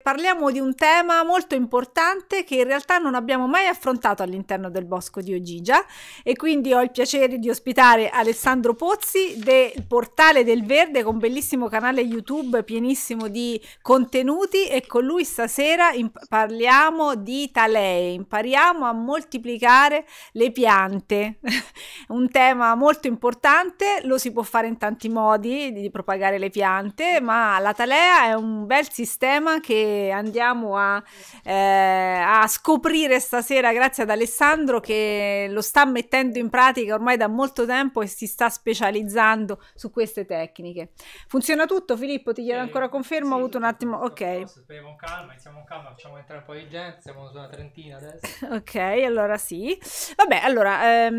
Parliamo di un tema molto importante che in realtà non abbiamo mai affrontato all'interno del Bosco di Ogigia e quindi ho il piacere di ospitare Alessandro Pozzi del Portale del Verde con un bellissimo canale YouTube pienissimo di contenuti e con lui stasera parliamo di talee, impariamo a moltiplicare le piante, un tema molto importante, lo si può fare in tanti modi di propagare le piante, ma la talea è un bel sistema che andiamo a, eh, a scoprire stasera grazie ad Alessandro che lo sta mettendo in pratica ormai da molto tempo e si sta specializzando su queste tecniche. Funziona tutto Filippo? Ti chiedo ancora conferma? Sì, ho avuto un attimo... Ok. Speriamo calma, iniziamo calma, facciamo entrare un po' di gente, siamo sulla trentina adesso. ok, allora sì. Vabbè, allora, ehm,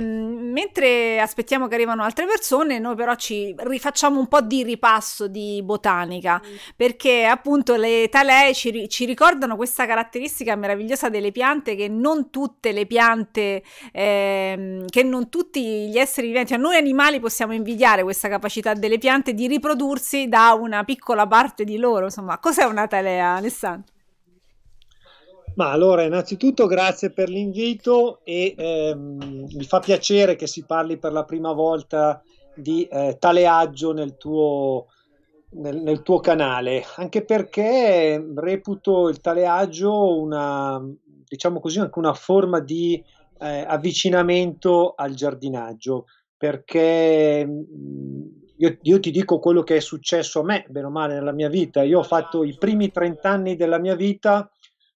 mentre aspettiamo che arrivano altre persone, noi però ci rifacciamo un po' di ripasso di botanica, mm. perché appunto le talei ci, ci, ricordano questa caratteristica meravigliosa delle piante che non tutte le piante, eh, che non tutti gli esseri viventi, cioè noi animali possiamo invidiare questa capacità delle piante di riprodursi da una piccola parte di loro. Insomma, cos'è una talea, Alessandro? Ma allora, innanzitutto grazie per l'invito e ehm, mi fa piacere che si parli per la prima volta di eh, taleaggio nel tuo, nel, nel, tuo canale, anche perché reputo il taleaggio una, diciamo così, anche una forma di eh, avvicinamento al giardinaggio, perché mm, io, io, ti dico quello che è successo a me, bene o male, nella mia vita. Io ho fatto i primi 30 anni della mia vita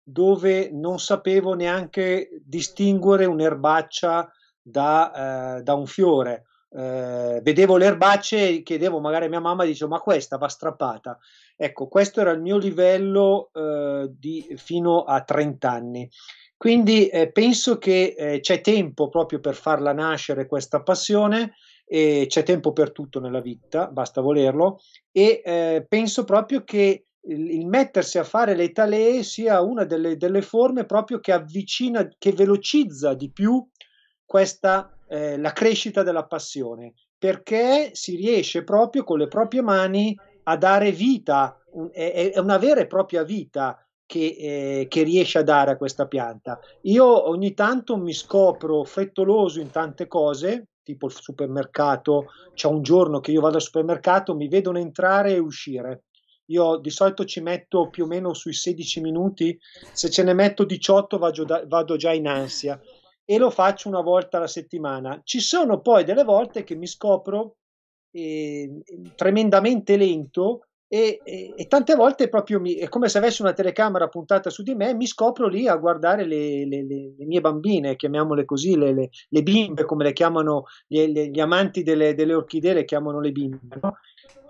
dove non sapevo neanche distinguere un'erbaccia da, eh, da un fiore eh, vedevo le erbacce, e chiedevo magari a mia mamma, dicevo ma questa va strappata. Ecco, questo era il mio livello eh, di, fino a 30 anni. Quindi eh, penso che eh, c'è tempo proprio per farla nascere questa passione e c'è tempo per tutto nella vita, basta volerlo e eh, penso proprio che il mettersi a fare le talee sia una delle, delle forme proprio che avvicina, che velocizza di più questa eh, la crescita della passione, perché si riesce proprio con le proprie mani a dare vita, un, è, è, una vera e propria vita che, eh, che, riesce a dare a questa pianta. Io ogni tanto mi scopro frettoloso in tante cose, tipo il supermercato, c'è un giorno che io vado al supermercato, mi vedono entrare e uscire. Io di solito ci metto più o meno sui 16 minuti, se ce ne metto 18 vado, vado già in ansia e lo faccio una volta alla settimana. Ci sono poi delle volte che mi scopro eh, tremendamente lento e, e, e, tante volte proprio mi, è come se avessi una telecamera puntata su di me mi scopro lì a guardare le, le, le, le mie bambine, chiamiamole così, le, bimbe come le chiamano gli, gli amanti delle, delle orchidee, le chiamano le bimbe. No?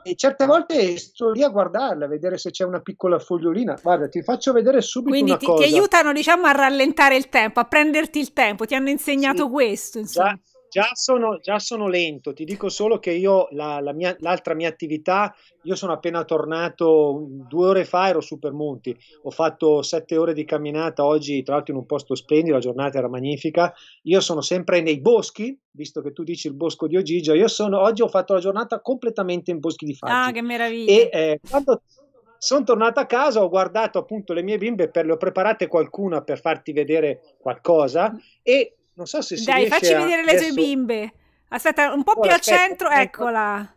e certe volte sto lì a guardarla, a vedere se c'è una piccola fogliolina. Guarda, ti faccio vedere subito Quindi ti, ti, aiutano, diciamo, a rallentare il tempo, a prenderti il tempo. Ti hanno insegnato sì, questo, insomma. Già Già sono, già sono, lento, ti dico solo che io la, la mia, l'altra mia attività, io sono appena tornato due ore fa, ero su per Monti, ho fatto sette ore di camminata oggi, tra l'altro in un posto splendido, la giornata era magnifica, io sono sempre nei boschi, visto che tu dici il bosco di Ogigio, io sono, oggi ho fatto la giornata completamente in boschi di Faggi. Ah, che meraviglia! E eh, quando sono tornato a casa, ho guardato appunto le mie bimbe, per, le ho preparate qualcuna per farti vedere qualcosa e non so se si Dai, facci vedere a... le adesso... bimbe. Aspetta, un po' più al centro, ecco. eccola.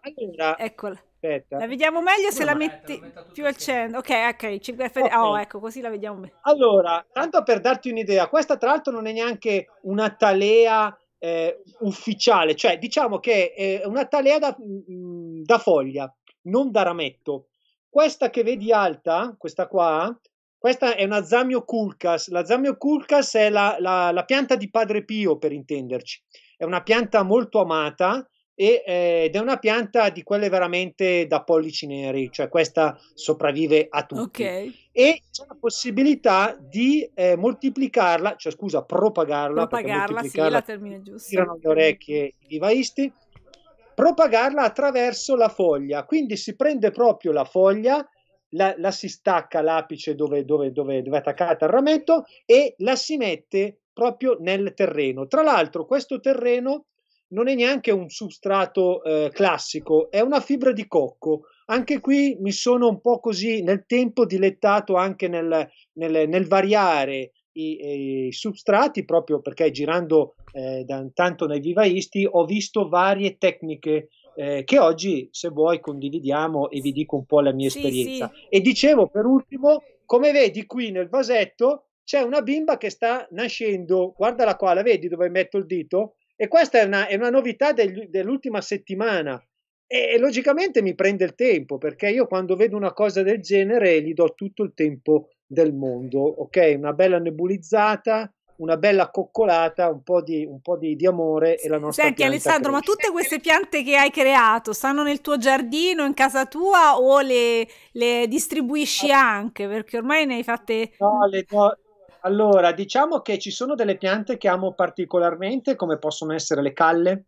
Allora, eccola. Aspetta. La vediamo meglio se la metti più al centro. Ok, ok, 5 FD. Okay. Oh, ecco, così la vediamo meglio. Allora, tanto per darti un'idea, questa tra l'altro non è neanche una talea eh, ufficiale, cioè diciamo che è una talea da, mm, mm, da foglia, non da rametto. Questa che vedi alta, questa qua, questa è una Zamio culcas. La Zamio culcas è la, la, la, pianta di Padre Pio, per intenderci. È una pianta molto amata e, eh, ed è una pianta di quelle veramente da pollici neri, cioè questa sopravvive a tutti. Okay. E c'è la possibilità di eh, moltiplicarla, cioè scusa, propagarla. Propagarla, sì, la termine giusta. Tirano le orecchie i vivaisti. Propagarla attraverso la foglia. Quindi si prende proprio la foglia la, la si stacca l'apice dove, dove, dove, dove è attaccata al rametto e la si mette proprio nel terreno. Tra l'altro questo terreno non è neanche un substrato eh, classico, è una fibra di cocco. Anche qui mi sono un po' così nel tempo dilettato anche nel, nel, nel variare i, i, substrati, proprio perché girando eh, da, tanto nei vivaisti ho visto varie tecniche eh, che oggi, se vuoi, condividiamo e vi dico un po' la mia sì, esperienza. Sì. E dicevo per ultimo, come vedi qui nel vasetto c'è una bimba che sta nascendo, guardala qua, la vedi dove metto il dito? E questa è una, è una novità degli, dell'ultima settimana. E, e, logicamente mi prende il tempo perché io quando vedo una cosa del genere gli do tutto il tempo del mondo, ok? Una bella nebulizzata, una bella coccolata, un po' di, un po di, di amore e la nostra Senti Alessandro, cresce. ma tutte queste piante che hai creato stanno nel tuo giardino, in casa tua o le, le distribuisci ah. anche? Perché ormai ne hai fatte... No, le do... Allora, diciamo che ci sono delle piante che amo particolarmente, come possono essere le calle.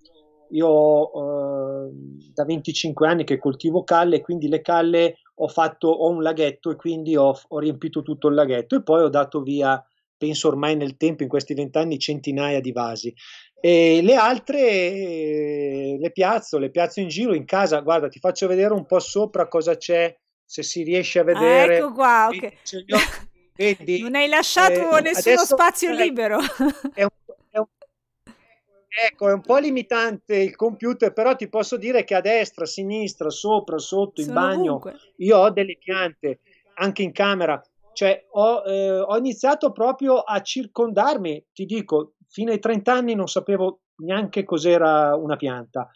Io eh, da 25 anni che coltivo calle, quindi le calle ho fatto, ho un laghetto e quindi ho, ho riempito tutto il laghetto e poi ho dato via penso ormai nel tempo, in questi vent'anni, centinaia di vasi. E le altre eh, le piazzo, le piazzo in giro in casa. Guarda, ti faccio vedere un po' sopra cosa c'è, se si riesce a ah, vedere. Ah, ecco qua, ok. Vedi, non hai lasciato eh, nessuno spazio è, libero. È un, è un, ecco, è un po' limitante il computer, però ti posso dire che a destra, a sinistra, sopra, sotto, Sono in bagno, ovunque. io ho delle piante anche in camera. Cioè, ho, eh, ho iniziato proprio a circondarmi, ti dico, fino ai 30 anni non sapevo neanche cos'era una pianta.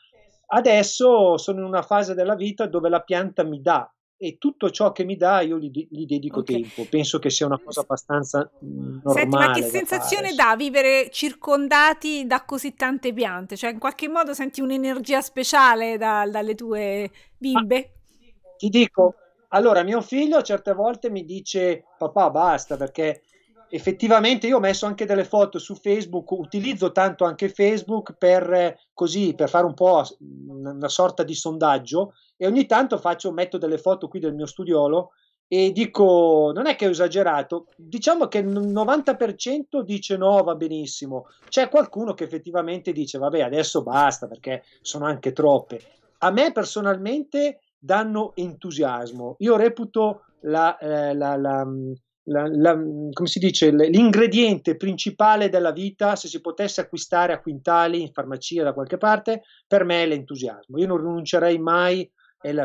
Adesso sono in una fase della vita dove la pianta mi dà e tutto ciò che mi dà io gli, gli dedico okay. tempo. Penso che sia una cosa abbastanza normale. Mm, senti, ma che sensazione fare. dà vivere circondati da così tante piante? Cioè, in qualche modo senti un'energia speciale da, dalle tue bimbe? Ma, ti dico, allora, mio figlio certe volte mi dice papà basta perché effettivamente io ho messo anche delle foto su Facebook, utilizzo tanto anche Facebook per così, per fare un po' una sorta di sondaggio e ogni tanto faccio, metto delle foto qui del mio studiolo e dico, non è che è esagerato, diciamo che il 90% dice no, va benissimo, c'è qualcuno che effettivamente dice vabbè adesso basta perché sono anche troppe. A me personalmente danno entusiasmo. Io reputo la, eh, la, la, la, come si dice, l'ingrediente principale della vita, se si potesse acquistare a quintali in farmacia da qualche parte, per me è l'entusiasmo. Io non rinuncerei mai,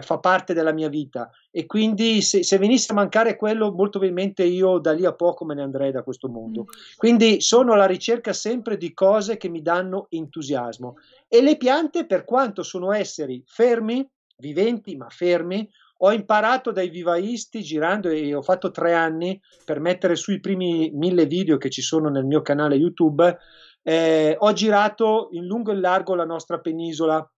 fa parte della mia vita. E quindi se, se venisse a mancare quello, molto probabilmente io da lì a poco me ne andrei da questo mondo. Mm. Quindi sono alla ricerca sempre di cose che mi danno entusiasmo. E le piante, per quanto sono esseri fermi, viventi ma fermi. Ho imparato dai vivaisti girando e ho fatto tre anni per mettere sui primi mille video che ci sono nel mio canale YouTube. Eh, ho girato in lungo e in largo la nostra penisola.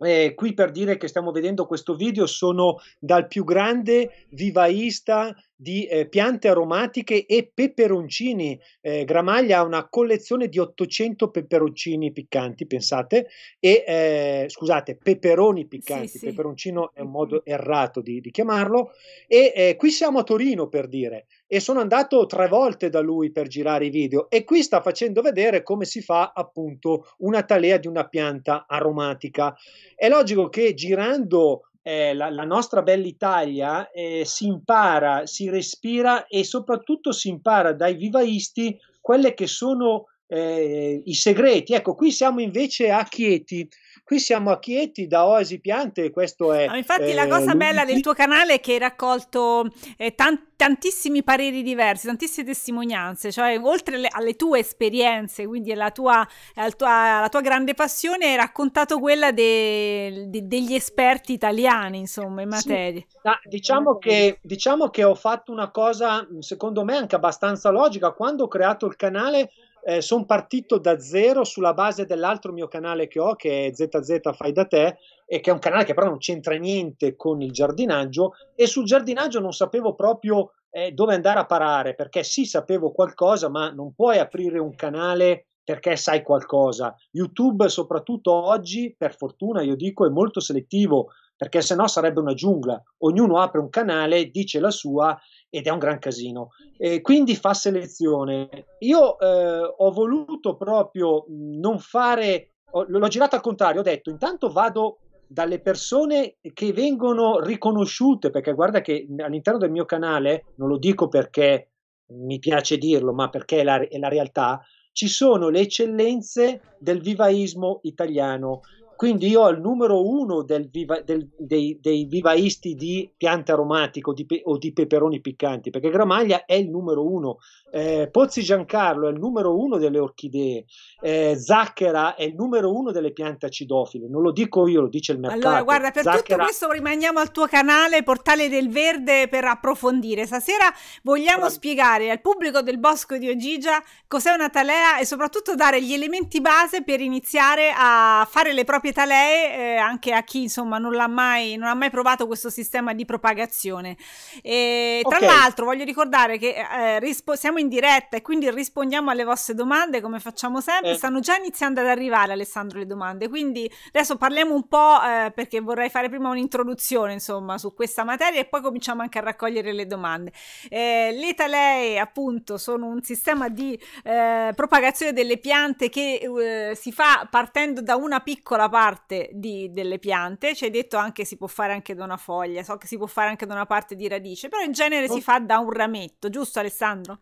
Eh, qui per dire che stiamo vedendo questo video sono dal più grande vivaista di eh, piante aromatiche e peperoncini. Eh, Gramaglia ha una collezione di 800 peperoncini piccanti, pensate, e eh, scusate, peperoni piccanti, sì, sì. peperoncino è un modo errato di, di chiamarlo, e eh, qui siamo a Torino per dire, e sono andato tre volte da lui per girare i video e qui sta facendo vedere come si fa appunto una talea di una pianta aromatica. È logico che girando eh, la, la, nostra bella Italia eh, si impara, si respira e soprattutto si impara dai vivaisti quelle che sono eh, i segreti. Ecco, qui siamo invece a Chieti. Qui siamo a Chieti da Oasi Piante, questo è... Ah, infatti eh, la cosa bella del tuo canale è che hai raccolto eh, tan- tantissimi pareri diversi, tantissime testimonianze, cioè oltre le- alle tue esperienze, quindi alla tua, alla tua, alla tua grande passione, hai raccontato quella de- de- degli esperti italiani, insomma, in materia. Sì. Ah, diciamo, che, diciamo che ho fatto una cosa, secondo me, anche abbastanza logica. Quando ho creato il canale eh, sono partito da zero sulla base dell'altro mio canale che ho, che è ZZ Fai da te, e che è un canale che però non c'entra niente con il giardinaggio, e sul giardinaggio non sapevo proprio eh, dove andare a parare, perché sì, sapevo qualcosa, ma non puoi aprire un canale perché sai qualcosa. YouTube, soprattutto oggi, per fortuna io dico, è molto selettivo perché se no sarebbe una giungla. Ognuno apre un canale, dice la sua ed è un gran casino. E quindi fa selezione. Io eh, ho voluto proprio non fare, ho, l'ho girato al contrario, ho detto intanto vado dalle persone che vengono riconosciute, perché guarda che all'interno del mio canale, non lo dico perché mi piace dirlo, ma perché è la, è la realtà, ci sono le eccellenze del vivaismo italiano quindi io al numero uno del viva, del, dei, dei, vivaisti di piante aromatiche o di, o di, peperoni piccanti, perché Gramaglia è il numero uno, eh, Pozzi Giancarlo è il numero uno delle orchidee, eh, Zacchera è il numero uno delle piante acidofile, non lo dico io, lo dice il mercato. Allora guarda, per Zacchera... tutto questo rimaniamo al tuo canale Portale del Verde per approfondire. Stasera vogliamo Bra- spiegare al pubblico del Bosco di Ogigia cos'è una talea e soprattutto dare gli elementi base per iniziare a fare le proprie spieta lei eh, anche a chi insomma non l'ha mai, non ha mai provato questo sistema di propagazione. E, tra okay. l'altro voglio ricordare che eh, rispo- siamo in diretta e quindi rispondiamo alle vostre domande come facciamo sempre, eh. stanno già iniziando ad arrivare Alessandro le domande, quindi adesso parliamo un po' eh, perché vorrei fare prima un'introduzione insomma su questa materia e poi cominciamo anche a raccogliere le domande. Eh, le talee appunto sono un sistema di eh, propagazione delle piante che eh, si fa partendo da una piccola parte parte di, delle piante, ci hai detto anche si può fare anche da una foglia, so che si può fare anche da una parte di radice, però in genere oh. si fa da un rametto, giusto Alessandro?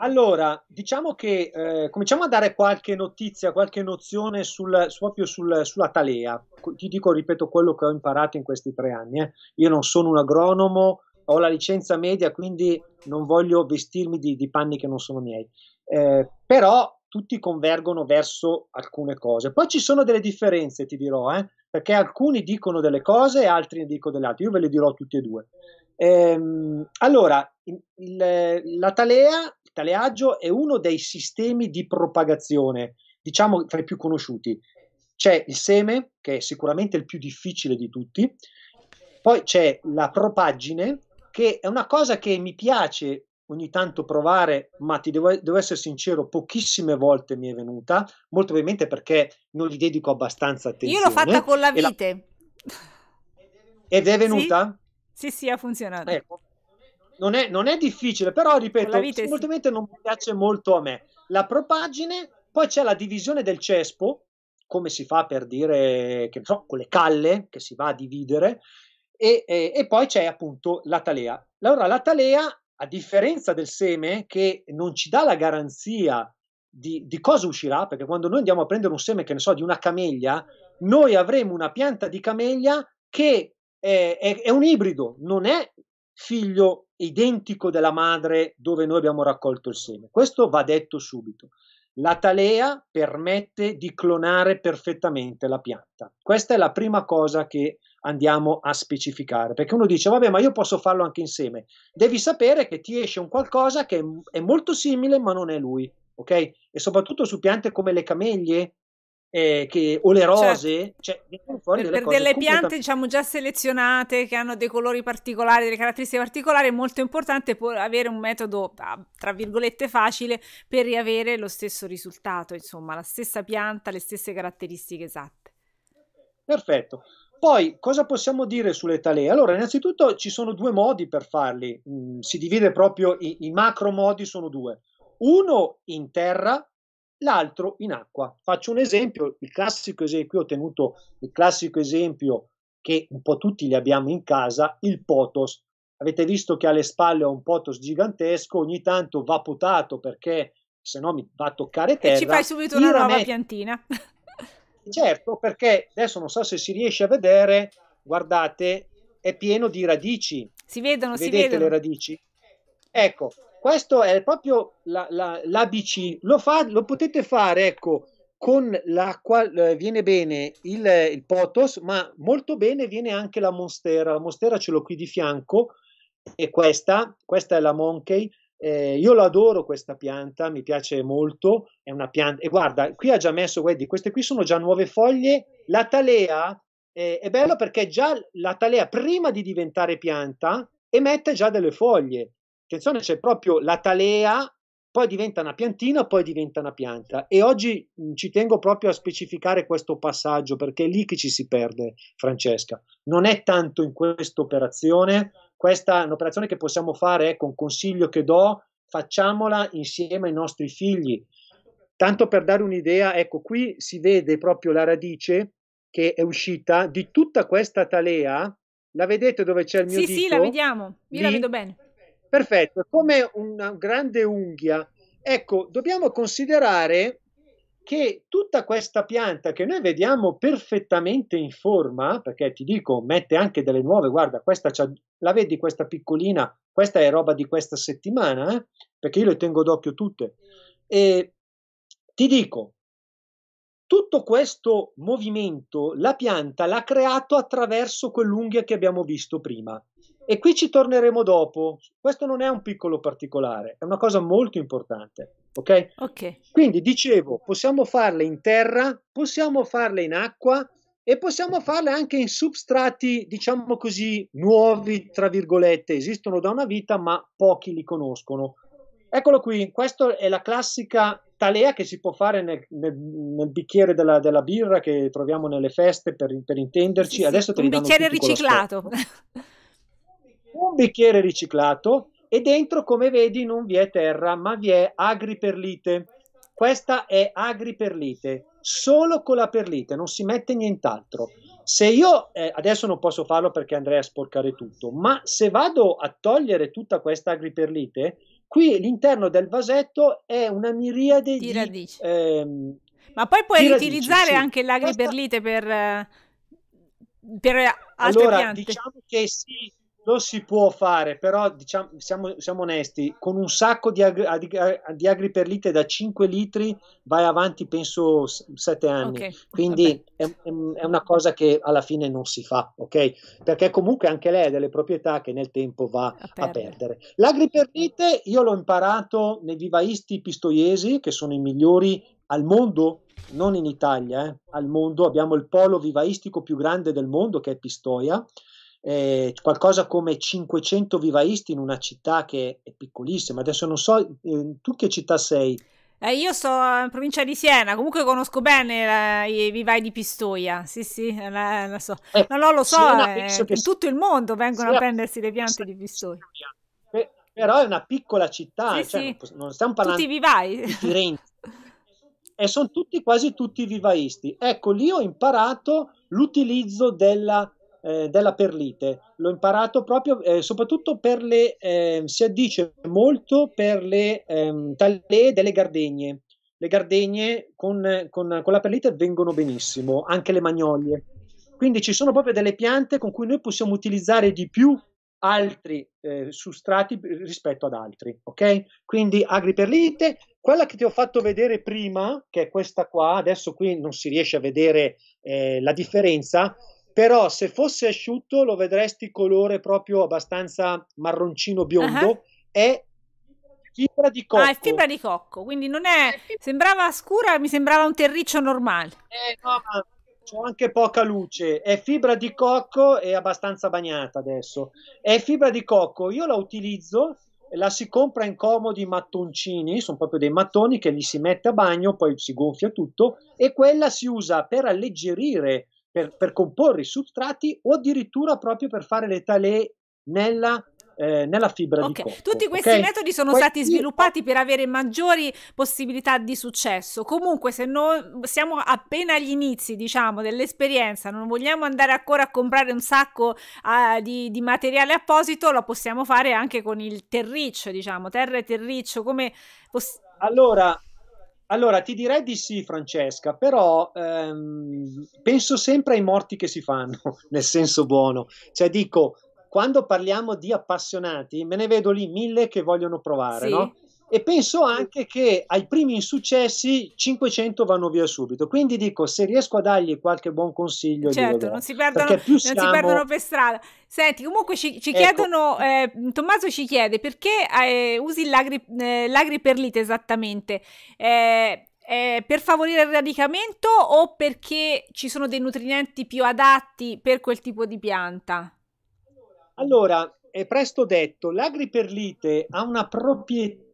Allora, diciamo che eh, cominciamo a dare qualche notizia, qualche nozione sul, proprio sul, sulla talea. Ti dico, ripeto, quello che ho imparato in questi tre anni. Eh. Io non sono un agronomo, ho la licenza media, quindi non voglio vestirmi di, di panni che non sono miei. Eh, però tutti convergono verso alcune cose. Poi ci sono delle differenze, ti dirò, eh? perché alcuni dicono delle cose e altri ne dicono delle altre. Io ve le dirò tutte e due. Ehm, allora, il, il, la talea, il taleaggio è uno dei sistemi di propagazione, diciamo tra i più conosciuti. C'è il seme, che è sicuramente il più difficile di tutti, poi c'è la propaggine, che è una cosa che mi piace ogni tanto provare, ma ti devo, devo, essere sincero, pochissime volte mi è venuta, molto probabilmente perché non gli dedico abbastanza attenzione. Io l'ho fatta con la vite. La... Ed è venuta? Sì, sì, sì ha funzionato. Ecco. Non, è, non è, difficile, però ripeto, vite, molto probabilmente sì. non piace molto a me. La propagine, poi c'è la divisione del cespo, come si fa per dire, che non so, con le calle che si va a dividere, e, e, e poi c'è appunto la talea. Allora, la talea a differenza del seme che non ci dà la garanzia di, di, cosa uscirà, perché quando noi andiamo a prendere un seme, che ne so, di una camellia, noi avremo una pianta di camellia che è, è, è un ibrido, non è figlio identico della madre dove noi abbiamo raccolto il seme. Questo va detto subito. La talea permette di clonare perfettamente la pianta. Questa è la prima cosa che andiamo a specificare. Perché uno dice, vabbè, ma io posso farlo anche insieme. Devi sapere che ti esce un qualcosa che è molto simile, ma non è lui. Ok? E soprattutto su piante come le cameglie, eh, che, o le certo. rose, cioè, cioè fuori delle, per delle piante diciamo già selezionate che hanno dei colori particolari, delle caratteristiche particolari, è molto importante avere un metodo ah, tra virgolette facile per riavere lo stesso risultato, insomma, la stessa pianta, le stesse caratteristiche esatte. Perfetto. Poi cosa possiamo dire sulle talee? Allora, innanzitutto ci sono due modi per farli, mm, si divide proprio i, i macro modi, sono due. Uno in terra, l'altro in acqua. Faccio un esempio, il classico esempio, qui ho tenuto il classico esempio che un po' tutti li abbiamo in casa, il potos. Avete visto che alle spalle ho un potos gigantesco, ogni tanto va potato perché se no mi va a toccare terra. E ci fai subito una nuova piantina. Certo, perché adesso non so se si riesce a vedere, guardate, è pieno di radici. Si vedono, Vedete si vedono. le radici? Ecco, questo è proprio la, la, l'ABC, lo, fa, lo potete fare, ecco, con l'acqua eh, viene bene il, il, potos, ma molto bene viene anche la monstera. La monstera ce l'ho qui di fianco e questa, questa è la monkey, eh, io la adoro questa pianta, mi piace molto, è una pianta, e guarda, qui ha già messo, guardi, queste qui sono già nuove foglie, la talea eh, è bella perché già la talea prima di diventare pianta emette già delle foglie, attenzione c'è proprio la talea, poi diventa una piantina, poi diventa una pianta e oggi mh, mm, ci tengo proprio a specificare questo passaggio perché è lì che ci si perde, Francesca, non è tanto in questa operazione questa è un'operazione che possiamo fare, ecco un consiglio che do, facciamola insieme ai nostri figli. Tanto per dare un'idea, ecco qui si vede proprio la radice che è uscita di tutta questa talea. La vedete dove c'è il mio sì, dito? Sì, sì, la vediamo. Io Lì. la vedo bene. Perfetto, come una grande unghia. Ecco, dobbiamo considerare che tutta questa pianta che noi vediamo perfettamente in forma, perché ti dico, mette anche delle nuove, guarda, questa la vedi questa piccolina, questa è roba di questa settimana, eh? perché io le tengo d'occhio tutte. E ti dico, tutto questo movimento la pianta l'ha creato attraverso quell'unghia che abbiamo visto prima. E qui ci torneremo dopo. Questo non è un piccolo particolare, è una cosa molto importante. Ok? okay. Quindi dicevo, possiamo farle in terra, possiamo farle in acqua e possiamo farle anche in substrati, diciamo così, nuovi, tra virgolette, esistono da una vita, ma pochi li conoscono. Eccolo qui, questa è la classica talea che si può fare nel, nel, nel bicchiere della, della, birra che troviamo nelle feste, per, per intenderci. Sì, Adesso te un bicchiere un riciclato un bicchiere riciclato e dentro, come vedi, non vi è terra, ma vi è agriperlite. Questa è agriperlite, solo con la perlite, non si mette nient'altro. Se io eh, adesso non posso farlo perché andrei a sporcare tutto, ma se vado a togliere tutta questa agriperlite, qui l'interno del vasetto è una miriade di, radici. Ehm, ma poi puoi riutilizzare sì. anche l'agriperlite Questa... per, eh, per altre allora, piante. Diciamo che sì, lo si può fare, però diciamo, siamo, siamo onesti, con un sacco di agri, di agri, per litri da 5 litri vai avanti penso 7 anni, okay. quindi è, è, una cosa che alla fine non si fa, ok? Perché comunque anche lei ha delle proprietà che nel tempo va a, a perdere. L'agri per lite io l'ho imparato nei vivaisti pistoiesi, che sono i migliori al mondo non in Italia, eh, al mondo abbiamo il polo vivaistico più grande del mondo che è Pistoia eh, qualcosa come 500 vivaisti in una città che è piccolissima. Adesso non so, eh, tu che città sei? Eh, io sto in provincia di Siena, comunque conosco bene la, eh, i vivai di Pistoia. Sì, sì, eh, la, la so. Eh, no, no, lo so, Siena, in tutto il mondo vengono Siena, a prendersi le piante di Pistoia. Però è una piccola città, sì, cioè, sì. Non, non stiamo parlando tutti vivai. di Firenze. e sono tutti, quasi tutti vivaisti. Ecco, lì ho imparato l'utilizzo della eh, della perlite. L'ho imparato proprio eh, soprattutto per le, eh, si addice molto per le ehm, taglie delle gardegne. Le gardegne con, con, con la perlite vengono benissimo, anche le magnolie. Quindi ci sono proprio delle piante con cui noi possiamo utilizzare di più altri eh, substrati rispetto ad altri, ok? Quindi agriperlite, quella che ti ho fatto vedere prima, che è questa qua, adesso qui non si riesce a vedere eh, la differenza, però se fosse asciutto lo vedresti colore proprio abbastanza marroncino biondo, uh-huh. è fibra di cocco. Ah, è fibra di cocco, quindi non è... sembrava scura, mi sembrava un terriccio normale. Eh no, ma c'è anche poca luce, è fibra di cocco e abbastanza bagnata adesso. È fibra di cocco, io la utilizzo la si compra in comodi mattoncini, sono proprio dei mattoni che li si mette a bagno, poi si gonfia tutto e quella si usa per alleggerire per, per comporre i substrati o addirittura proprio per fare le talee nella eh, nella fibra okay. di cocco. Tutti questi okay? metodi sono Poi stati io... sviluppati per avere maggiori possibilità di successo. Comunque, se noi siamo appena agli inizi, diciamo, dell'esperienza, non vogliamo andare ancora a comprare un sacco uh, di, di, materiale apposito, lo possiamo fare anche con il terriccio, diciamo, terra e terriccio, come... Poss- allora, allora, ti direi di sì, Francesca, però ehm, penso sempre ai morti che si fanno, nel senso buono. Cioè, dico, quando parliamo di appassionati, me ne vedo lì mille che vogliono provare, sì. no? e penso anche che ai primi insuccessi 500 vanno via subito. Quindi dico, se riesco a dargli qualche buon consiglio, certo, non, si perdono, non si perdono, per strada. Senti, comunque ci, ci ecco. chiedono, eh, Tommaso ci chiede perché eh, usi l'agri, eh, l'agri per lite esattamente? Eh, eh, per favorire il radicamento o perché ci sono dei nutrienti più adatti per quel tipo di pianta? Allora, è presto detto, l'agriperlite ha una proprietà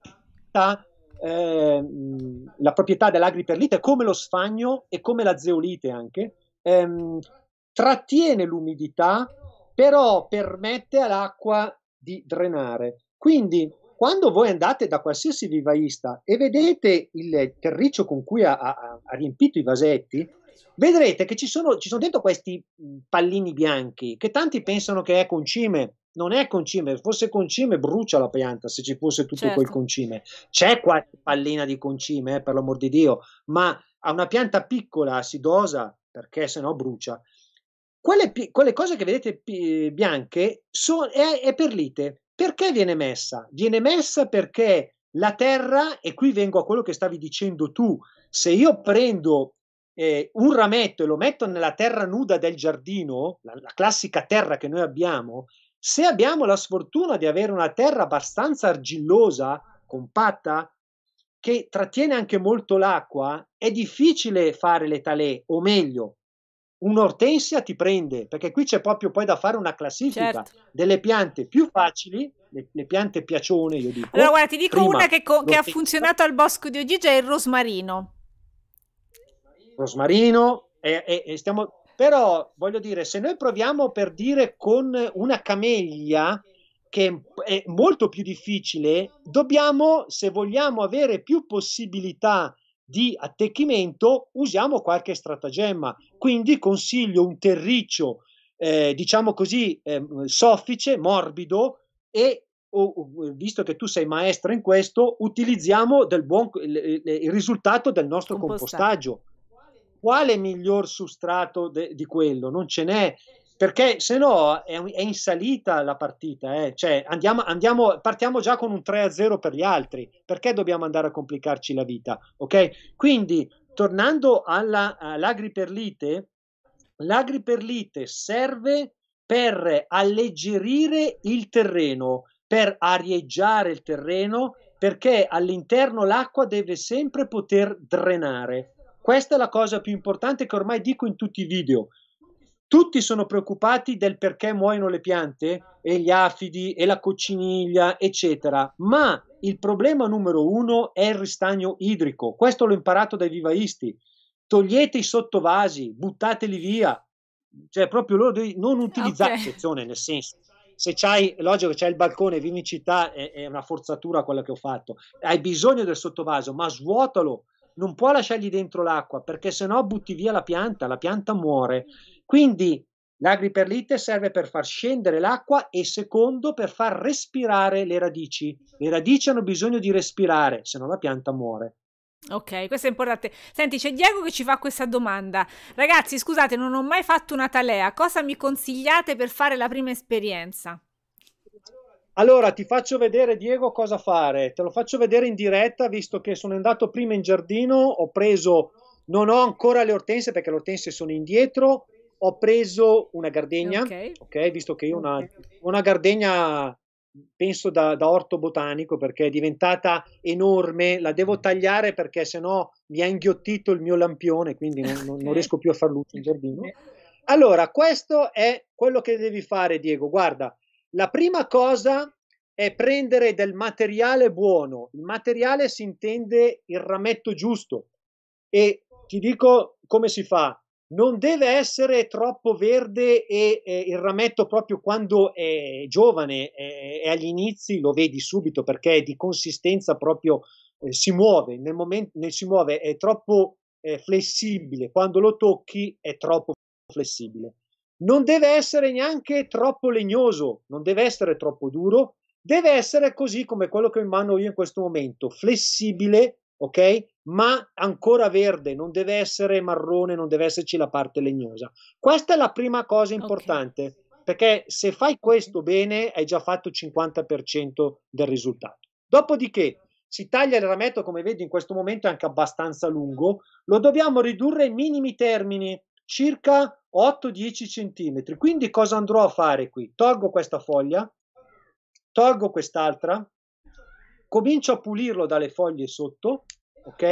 proprietà, eh, la proprietà dell'agriperlite, come lo sfagno e come la zeolite anche, ehm, trattiene l'umidità, però permette all'acqua di drenare. Quindi, quando voi andate da qualsiasi vivaista e vedete il terriccio con cui ha, ha, ha riempito i vasetti, vedrete che ci sono, ci sono, dentro questi pallini bianchi che tanti pensano che è concime, non è concime, fosse concime brucia la pianta se ci fosse tutto certo. quel concime. C'è qualche pallina di concime, eh, per l'amor di Dio, ma a una pianta piccola si dosa perché sennò brucia. Quelle, quelle cose che vedete pi- bianche so, è, è perlite. Perché viene messa? Viene messa perché la terra, e qui vengo a quello che stavi dicendo tu, se io prendo eh, un rametto e lo metto nella terra nuda del giardino, la, la, classica terra che noi abbiamo, se abbiamo la sfortuna di avere una terra abbastanza argillosa, compatta, che trattiene anche molto l'acqua, è difficile fare le talè, o meglio, un'ortensia ti prende, perché qui c'è proprio poi da fare una classifica certo. delle piante più facili, le, le, piante piacione, io dico. Allora, guarda, ti dico Prima, una che, che ha funzionato al bosco di Ogigia, è il rosmarino. Rosmarino, e, e, e stiamo però voglio dire, se noi proviamo per dire con una cameglia, che è molto più difficile, dobbiamo, se vogliamo avere più possibilità di attecchimento, usiamo qualche stratagemma. Quindi consiglio un terriccio, eh, diciamo così, eh, soffice, morbido e visto che tu sei maestro in questo, utilizziamo buon, il, il, risultato del nostro compostaggio. compostaggio quale miglior sustrato de- di quello? Non ce n'è, perché se no è, è in salita la partita, eh? cioè andiamo, andiamo, partiamo già con un 3-0 per gli altri, perché dobbiamo andare a complicarci la vita? Ok? Quindi, tornando alla, all'agriperlite, l'agriperlite serve per alleggerire il terreno, per arieggiare il terreno, perché all'interno l'acqua deve sempre poter drenare. Questa è la cosa più importante che ormai dico in tutti i video. Tutti sono preoccupati del perché muoiono le piante e gli afidi e la cocciniglia, eccetera. Ma il problema numero uno è il ristagno idrico. Questo l'ho imparato dai vivaisti. Togliete i sottovasi, buttateli via. Cioè, proprio loro non utilizzate, attenzione, okay. nel senso se c'hai, logico c'è il balcone, vieni in città, è, è, una forzatura quella che ho fatto, hai bisogno del sottovaso, ma svuotalo, non può lasciargli dentro l'acqua perché se no butti via la pianta, la pianta muore. Quindi l'agriperlite serve per far scendere l'acqua e secondo per far respirare le radici. Le radici hanno bisogno di respirare, se no la pianta muore. Ok, questo è importante. Senti, c'è Diego che ci fa questa domanda. Ragazzi, scusate, non ho mai fatto una talea. Cosa mi consigliate per fare la prima esperienza? Allora ti faccio vedere Diego cosa fare, te lo faccio vedere in diretta visto che sono andato prima in giardino, ho preso, non ho ancora le ortense perché le ortense sono indietro, ho preso una gardegna, ok, visto che io una, una gardegna penso da, da, orto botanico perché è diventata enorme, la devo tagliare perché sennò mi ha inghiottito il mio lampione, quindi non, non, non riesco più a far luce in giardino. Allora, questo è quello che devi fare Diego, guarda la prima cosa è prendere del materiale buono. Il materiale si intende il rametto giusto. E ti dico come si fa. Non deve essere troppo verde e eh, il rametto proprio quando è giovane e agli inizi lo vedi subito perché è di consistenza proprio eh, si muove, nel momento nel si muove è troppo eh, flessibile, quando lo tocchi è troppo flessibile non deve essere neanche troppo legnoso, non deve essere troppo duro, deve essere così come quello che ho in mano io in questo momento, flessibile, ok? Ma ancora verde, non deve essere marrone, non deve esserci la parte legnosa. Questa è la prima cosa importante, okay. perché se fai questo bene hai già fatto il 50% del risultato. Dopodiché si taglia il rametto, come vedi in questo momento è anche abbastanza lungo, lo dobbiamo ridurre ai minimi termini, circa 8-10 centimetri. Quindi cosa andrò a fare qui? Tolgo questa foglia, tolgo quest'altra, comincio a pulirlo dalle foglie sotto, ok?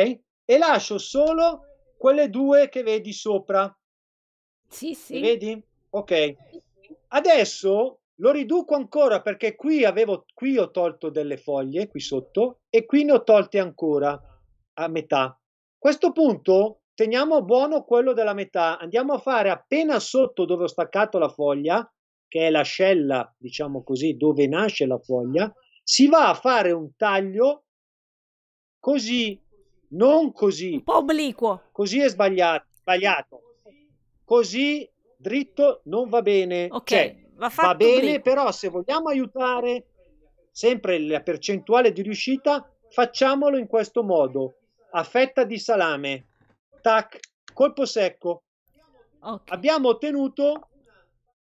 E lascio solo quelle due che vedi sopra. Sì, sì. Le vedi? Ok. Adesso lo riduco ancora perché qui avevo qui ho tolto delle foglie qui sotto e qui ne ho tolte ancora a metà. A questo punto teniamo buono quello della metà, andiamo a fare appena sotto dove ho staccato la foglia, che è l'ascella, diciamo così, dove nasce la foglia, si va a fare un taglio così, non così. Un po' obliquo. Così è sbagliato. sbagliato. Così dritto non va bene. Ok, cioè, va, va bene, obliquo. però se vogliamo aiutare sempre la percentuale di riuscita, facciamolo in questo modo, a fetta di salame tac, colpo secco. Okay. Abbiamo ottenuto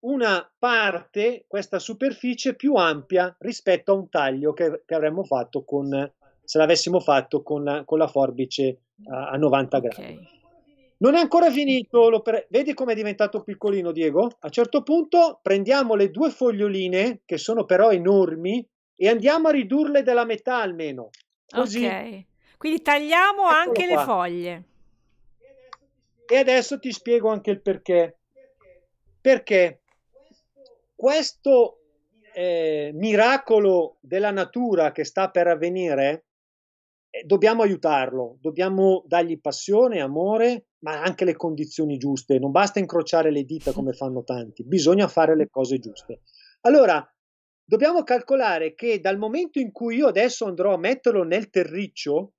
una parte, questa superficie più ampia rispetto a un taglio che, che avremmo fatto con, se l'avessimo fatto con la, con la forbice a, a 90 okay. gradi. Non è ancora finito, vedi come è diventato piccolino Diego? A un certo punto prendiamo le due foglioline, che sono però enormi, e andiamo a ridurle della metà almeno. Così. Ok, quindi tagliamo Eccolo anche qua. le foglie. E adesso ti spiego anche il perché. Perché questo eh, miracolo della natura che sta per avvenire, eh, dobbiamo aiutarlo, dobbiamo dargli passione, amore, ma anche le condizioni giuste. Non basta incrociare le dita come fanno tanti, bisogna fare le cose giuste. Allora, dobbiamo calcolare che dal momento in cui io adesso andrò a metterlo nel terriccio,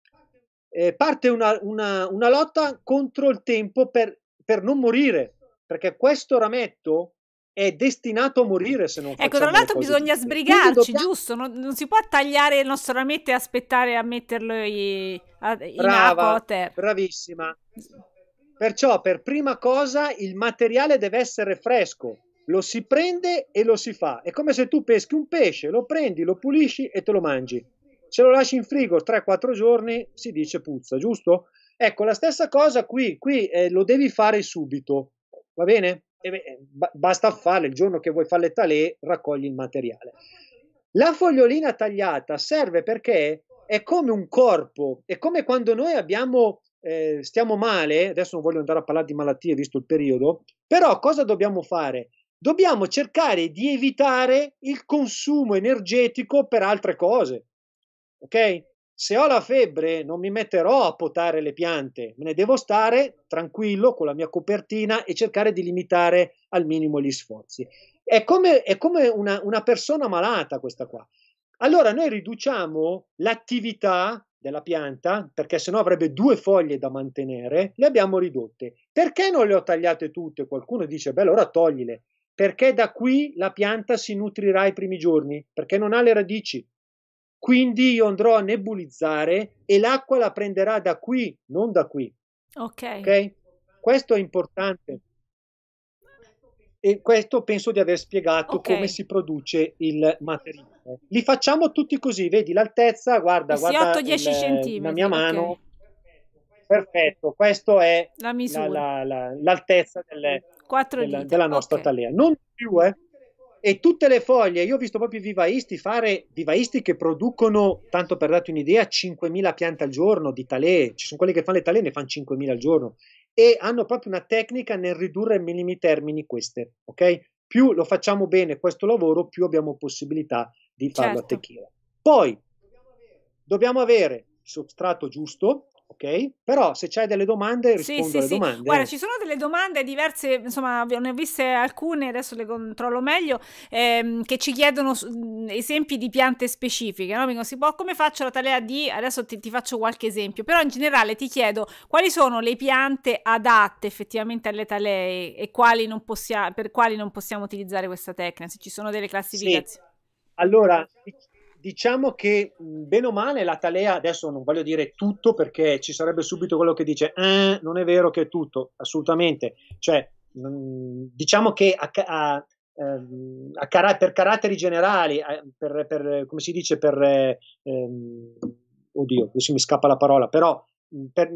eh, parte una, una, una, lotta contro il tempo per, per non morire, perché questo rametto è destinato a morire se non Ecco, tra l'altro bisogna giuste. sbrigarci, dobbiamo... giusto? Non, non, si può tagliare il nostro rametto e aspettare a metterlo in, in Brava, a terra. Bravissima. Perciò per prima cosa il materiale deve essere fresco, lo si prende e lo si fa. È come se tu peschi un pesce, lo prendi, lo pulisci e te lo mangi se lo lasci in frigo 3-4 giorni si dice puzza, giusto? Ecco, la stessa cosa qui, qui eh, lo devi fare subito, va bene? Beh, basta fare il giorno che vuoi fare le talè, raccogli il materiale. La fogliolina tagliata serve perché è come un corpo, è come quando noi abbiamo, eh, stiamo male, adesso non voglio andare a parlare di malattie visto il periodo, però cosa dobbiamo fare? Dobbiamo cercare di evitare il consumo energetico per altre cose ok? Se ho la febbre non mi metterò a potare le piante, me ne devo stare tranquillo con la mia copertina e cercare di limitare al minimo gli sforzi. È come, è come una, una persona malata questa qua. Allora noi riduciamo l'attività della pianta, perché sennò avrebbe due foglie da mantenere, le abbiamo ridotte. Perché non le ho tagliate tutte? Qualcuno dice, beh, allora toglile, perché da qui la pianta si nutrirà i primi giorni, perché non ha le radici, quindi io andrò a nebulizzare e l'acqua la prenderà da qui, non da qui. Ok. okay? Questo è importante. E questo penso di aver spiegato okay. come si produce il materiale. Li facciamo tutti così, vedi l'altezza, guarda, sì, guarda 8-10 il, la mia mano. Okay. Perfetto, questa è la la, la, l'altezza delle, della, della, nostra okay. talea. Non più, eh? e tutte le foglie, io ho visto proprio i vivaisti fare, vivaisti che producono, tanto per darti un'idea, 5.000 piante al giorno di talè, ci sono quelli che fanno le talè ne fanno 5.000 al giorno e hanno proprio una tecnica nel ridurre in minimi termini queste, ok? Più lo facciamo bene questo lavoro, più abbiamo possibilità di farlo certo. attecchire. Poi dobbiamo avere il substrato giusto, ok? Però se c'hai delle domande rispondo sì, sì, alle sì. domande. Guarda, ci sono delle domande diverse, insomma, ne ho viste alcune, adesso le controllo meglio, ehm, che ci chiedono esempi di piante specifiche, no? Mi dicono, si può, come faccio la talea di, adesso ti, ti, faccio qualche esempio, però in generale ti chiedo quali sono le piante adatte effettivamente alle talee e quali non possia, per quali non possiamo utilizzare questa tecnica, se ci sono delle classificazioni. Sì. Allora, diciamo che bene o male la Talea, adesso non voglio dire tutto perché ci sarebbe subito quello che dice eh, non è vero che è tutto, assolutamente, cioè diciamo che a, a, ehm, a car- per caratteri generali, per, per, come si dice, per... Ehm, oddio, adesso mi scappa la parola, però per,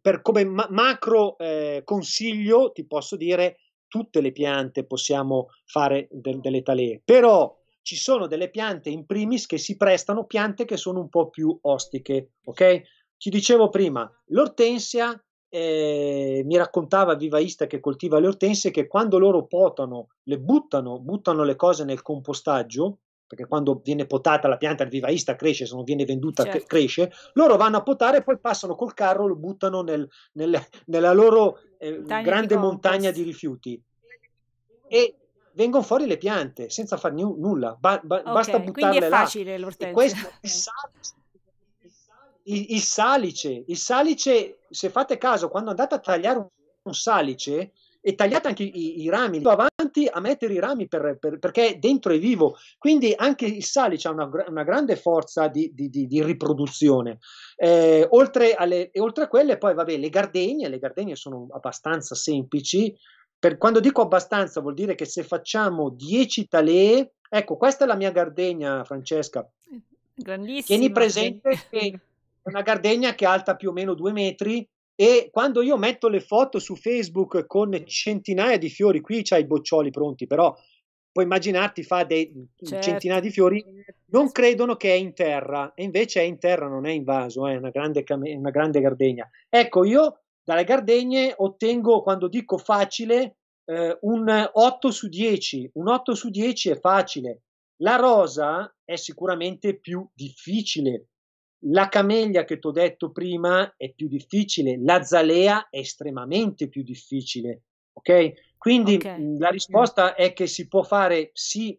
per come ma- macro eh, consiglio ti posso dire tutte le piante possiamo fare de- delle talee, però ci sono delle piante in primis che si prestano, piante che sono un po' più ostiche, ok? Ti dicevo prima, l'ortensia, eh, mi raccontava Vivaista che coltiva le ortensie, che quando loro potano, le buttano, buttano le cose nel compostaggio, perché quando viene potata la pianta, il vivaista cresce, se non viene venduta certo. cresce, loro vanno a potare e poi passano col carro, lo buttano nel, nel, nella loro eh, grande di montagna di rifiuti. E vengono fuori le piante senza fare n- nulla, ba- ba- okay, basta buttarle là. è facile l'ortensia. Questo, il, salice, il, il, salice, il salice, se fate caso, quando andate a tagliare un, un salice, e tagliate anche i, i rami, vado avanti a mettere i rami per, per, perché dentro è vivo, quindi anche il salice ha una, una grande forza di, di, di, di riproduzione. Eh, oltre, alle, oltre, a quelle poi vabbè le gardenie, le gardegne sono abbastanza semplici, per, quando dico abbastanza vuol dire che se facciamo 10 talee, ecco questa è la mia gardegna Francesca. Eh, grandissima. Tieni presente che è una gardegna che è alta più o meno due metri e quando io metto le foto su Facebook con centinaia di fiori, qui c'hai i boccioli pronti però, puoi immaginarti fa dei certo. centinaia di fiori, certo. non credono che è in terra, e invece è in terra, non è in vaso, è una grande, una grande gardegna. Ecco, io dalle Gardegne ottengo, quando dico facile, eh, un 8 su 10. Un 8 su 10 è facile. La rosa è sicuramente più difficile. La camellia che ti ho detto prima è più difficile. La zalea è estremamente più difficile. Ok? Quindi okay. Mm, la risposta è che si può fare sì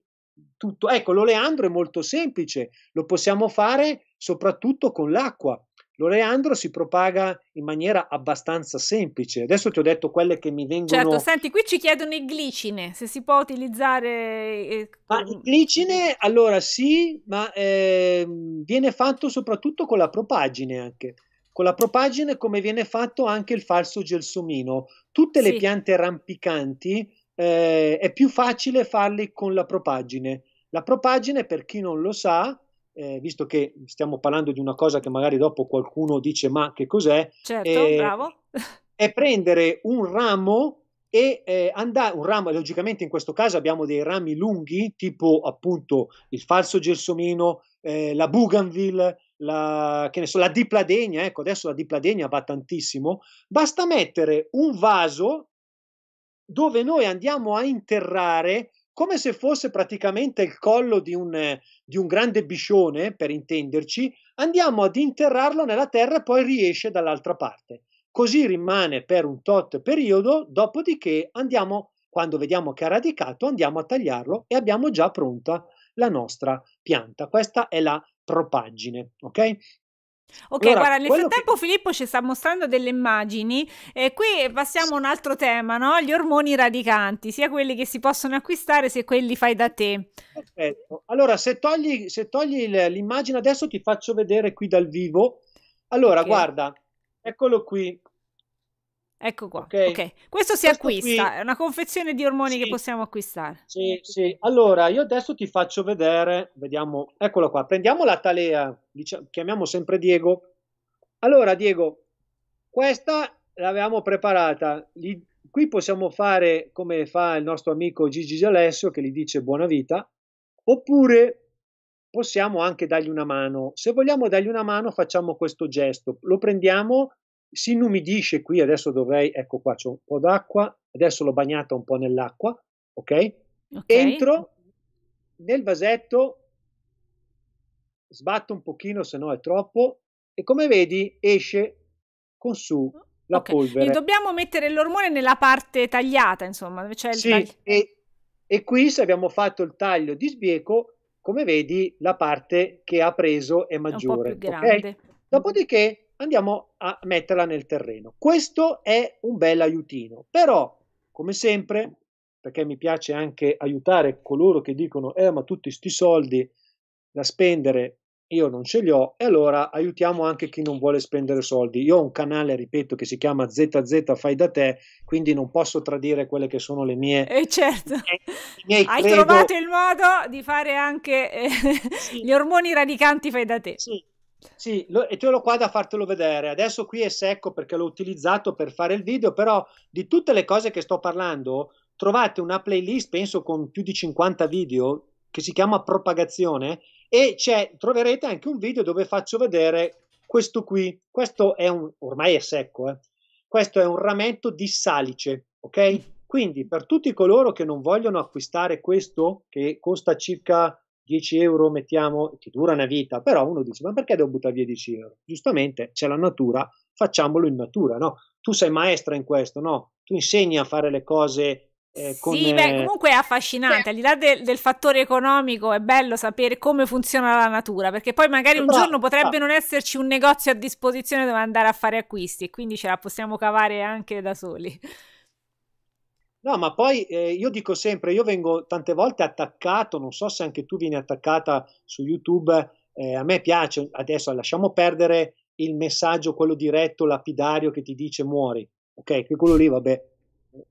tutto. Ecco, l'oleandro è molto semplice, lo possiamo fare soprattutto con l'acqua. L'oleandro si propaga in maniera abbastanza semplice. Adesso ti ho detto quelle che mi vengono. Certo, senti, qui ci chiedono il glicine, se si può utilizzare. Eh, ma il glicine, allora sì, ma eh, viene fatto soprattutto con la propagine anche. Con la propagine, come viene fatto anche il falso gelsomino. Tutte le piante rampicanti eh, è più facile farli con la propagine. La propagine, per chi non lo sa, eh, visto che stiamo parlando di una cosa che magari dopo qualcuno dice ma che cos'è, certo, eh, è prendere un ramo e eh, andare un ramo, logicamente in questo caso abbiamo dei rami lunghi, tipo appunto il falso gelsomino, eh, la Bougainville, la, che ne so, la dipladegna, ecco adesso la dipladegna va tantissimo, basta mettere un vaso dove noi andiamo a interrare come se fosse praticamente il collo di un, di un grande biscione, per intenderci, andiamo ad interrarlo nella terra e poi riesce dall'altra parte. Così rimane per un tot periodo, dopodiché andiamo, quando vediamo che ha radicato, andiamo a tagliarlo e abbiamo già pronta la nostra pianta. Questa è la propaggine, ok? Ok, allora, guarda, nel frattempo che... Filippo ci sta mostrando delle immagini e eh, qui passiamo a un altro tema, no? Gli ormoni radicanti, sia quelli che si possono acquistare sia quelli fai da te. Perfetto. Allora, se togli, se togli l'immagine adesso ti faccio vedere qui dal vivo. Allora, okay. guarda, eccolo qui. Ecco qua. Okay. Okay. Questo si Questo acquista, qui... è una confezione di ormoni sì. che possiamo acquistare. Sì, sì. Allora, io adesso ti faccio vedere, vediamo, eccolo qua. Prendiamo la talea, diciamo, chiamiamo sempre Diego. Allora, Diego, questa l'avevamo preparata. Gli... Qui possiamo fare come fa il nostro amico Gigi Gialessio che gli dice buona vita, oppure possiamo anche dargli una mano. Se vogliamo dargli una mano, facciamo questo gesto. Lo prendiamo si inumidisce qui, adesso dovrei, ecco qua c'è un po' d'acqua, adesso l'ho bagnata un po' nell'acqua, ok? Entro nel vasetto, sbatto un pochino se no è troppo e come vedi esce con su oh, la okay. polvere. Quindi dobbiamo mettere l'ormone nella parte tagliata, insomma, sì, tagli... e, e qui se abbiamo fatto il taglio di sbieco, come vedi la parte che ha preso è maggiore. È un po' più grande. Okay? Dopodiché andiamo a metterla nel terreno. Questo è un bel aiutino, però come sempre, perché mi piace anche aiutare coloro che dicono eh ma tutti questi soldi da spendere io non ce li ho e allora aiutiamo anche chi non vuole spendere soldi. Io ho un canale, ripeto, che si chiama ZZ Fai da te, quindi non posso tradire quelle che sono le mie... E eh certo, miei, hai credo... trovato il modo di fare anche eh, sì. gli ormoni radicanti fai da te. Sì. Sì, lo, e te l'ho qua da fartelo vedere. Adesso qui è secco perché l'ho utilizzato per fare il video, però di tutte le cose che sto parlando trovate una playlist, penso con più di 50 video, che si chiama Propagazione e c'è, troverete anche un video dove faccio vedere questo qui. Questo è un, ormai è secco, eh? questo è un rametto di salice, ok? Mm. Quindi per tutti coloro che non vogliono acquistare questo, che costa circa 10 euro mettiamo, ti dura una vita, però uno dice ma perché devo buttare via 10 euro? Giustamente c'è la natura, facciamolo in natura, no? Tu sei maestra in questo, no? Tu insegni a fare le cose eh, con... Sì, beh, comunque è affascinante, al di là del, del fattore economico è bello sapere come funziona la natura, perché poi magari un giorno potrebbe ah. non esserci un negozio a disposizione dove andare a fare acquisti e quindi ce la possiamo cavare anche da soli. No, ma poi eh, io dico sempre, io vengo tante volte attaccato, non so se anche tu vieni attaccata su YouTube, eh, a me piace, adesso lasciamo perdere il messaggio, quello diretto, lapidario che ti dice muori, ok? Che quello lì, vabbè,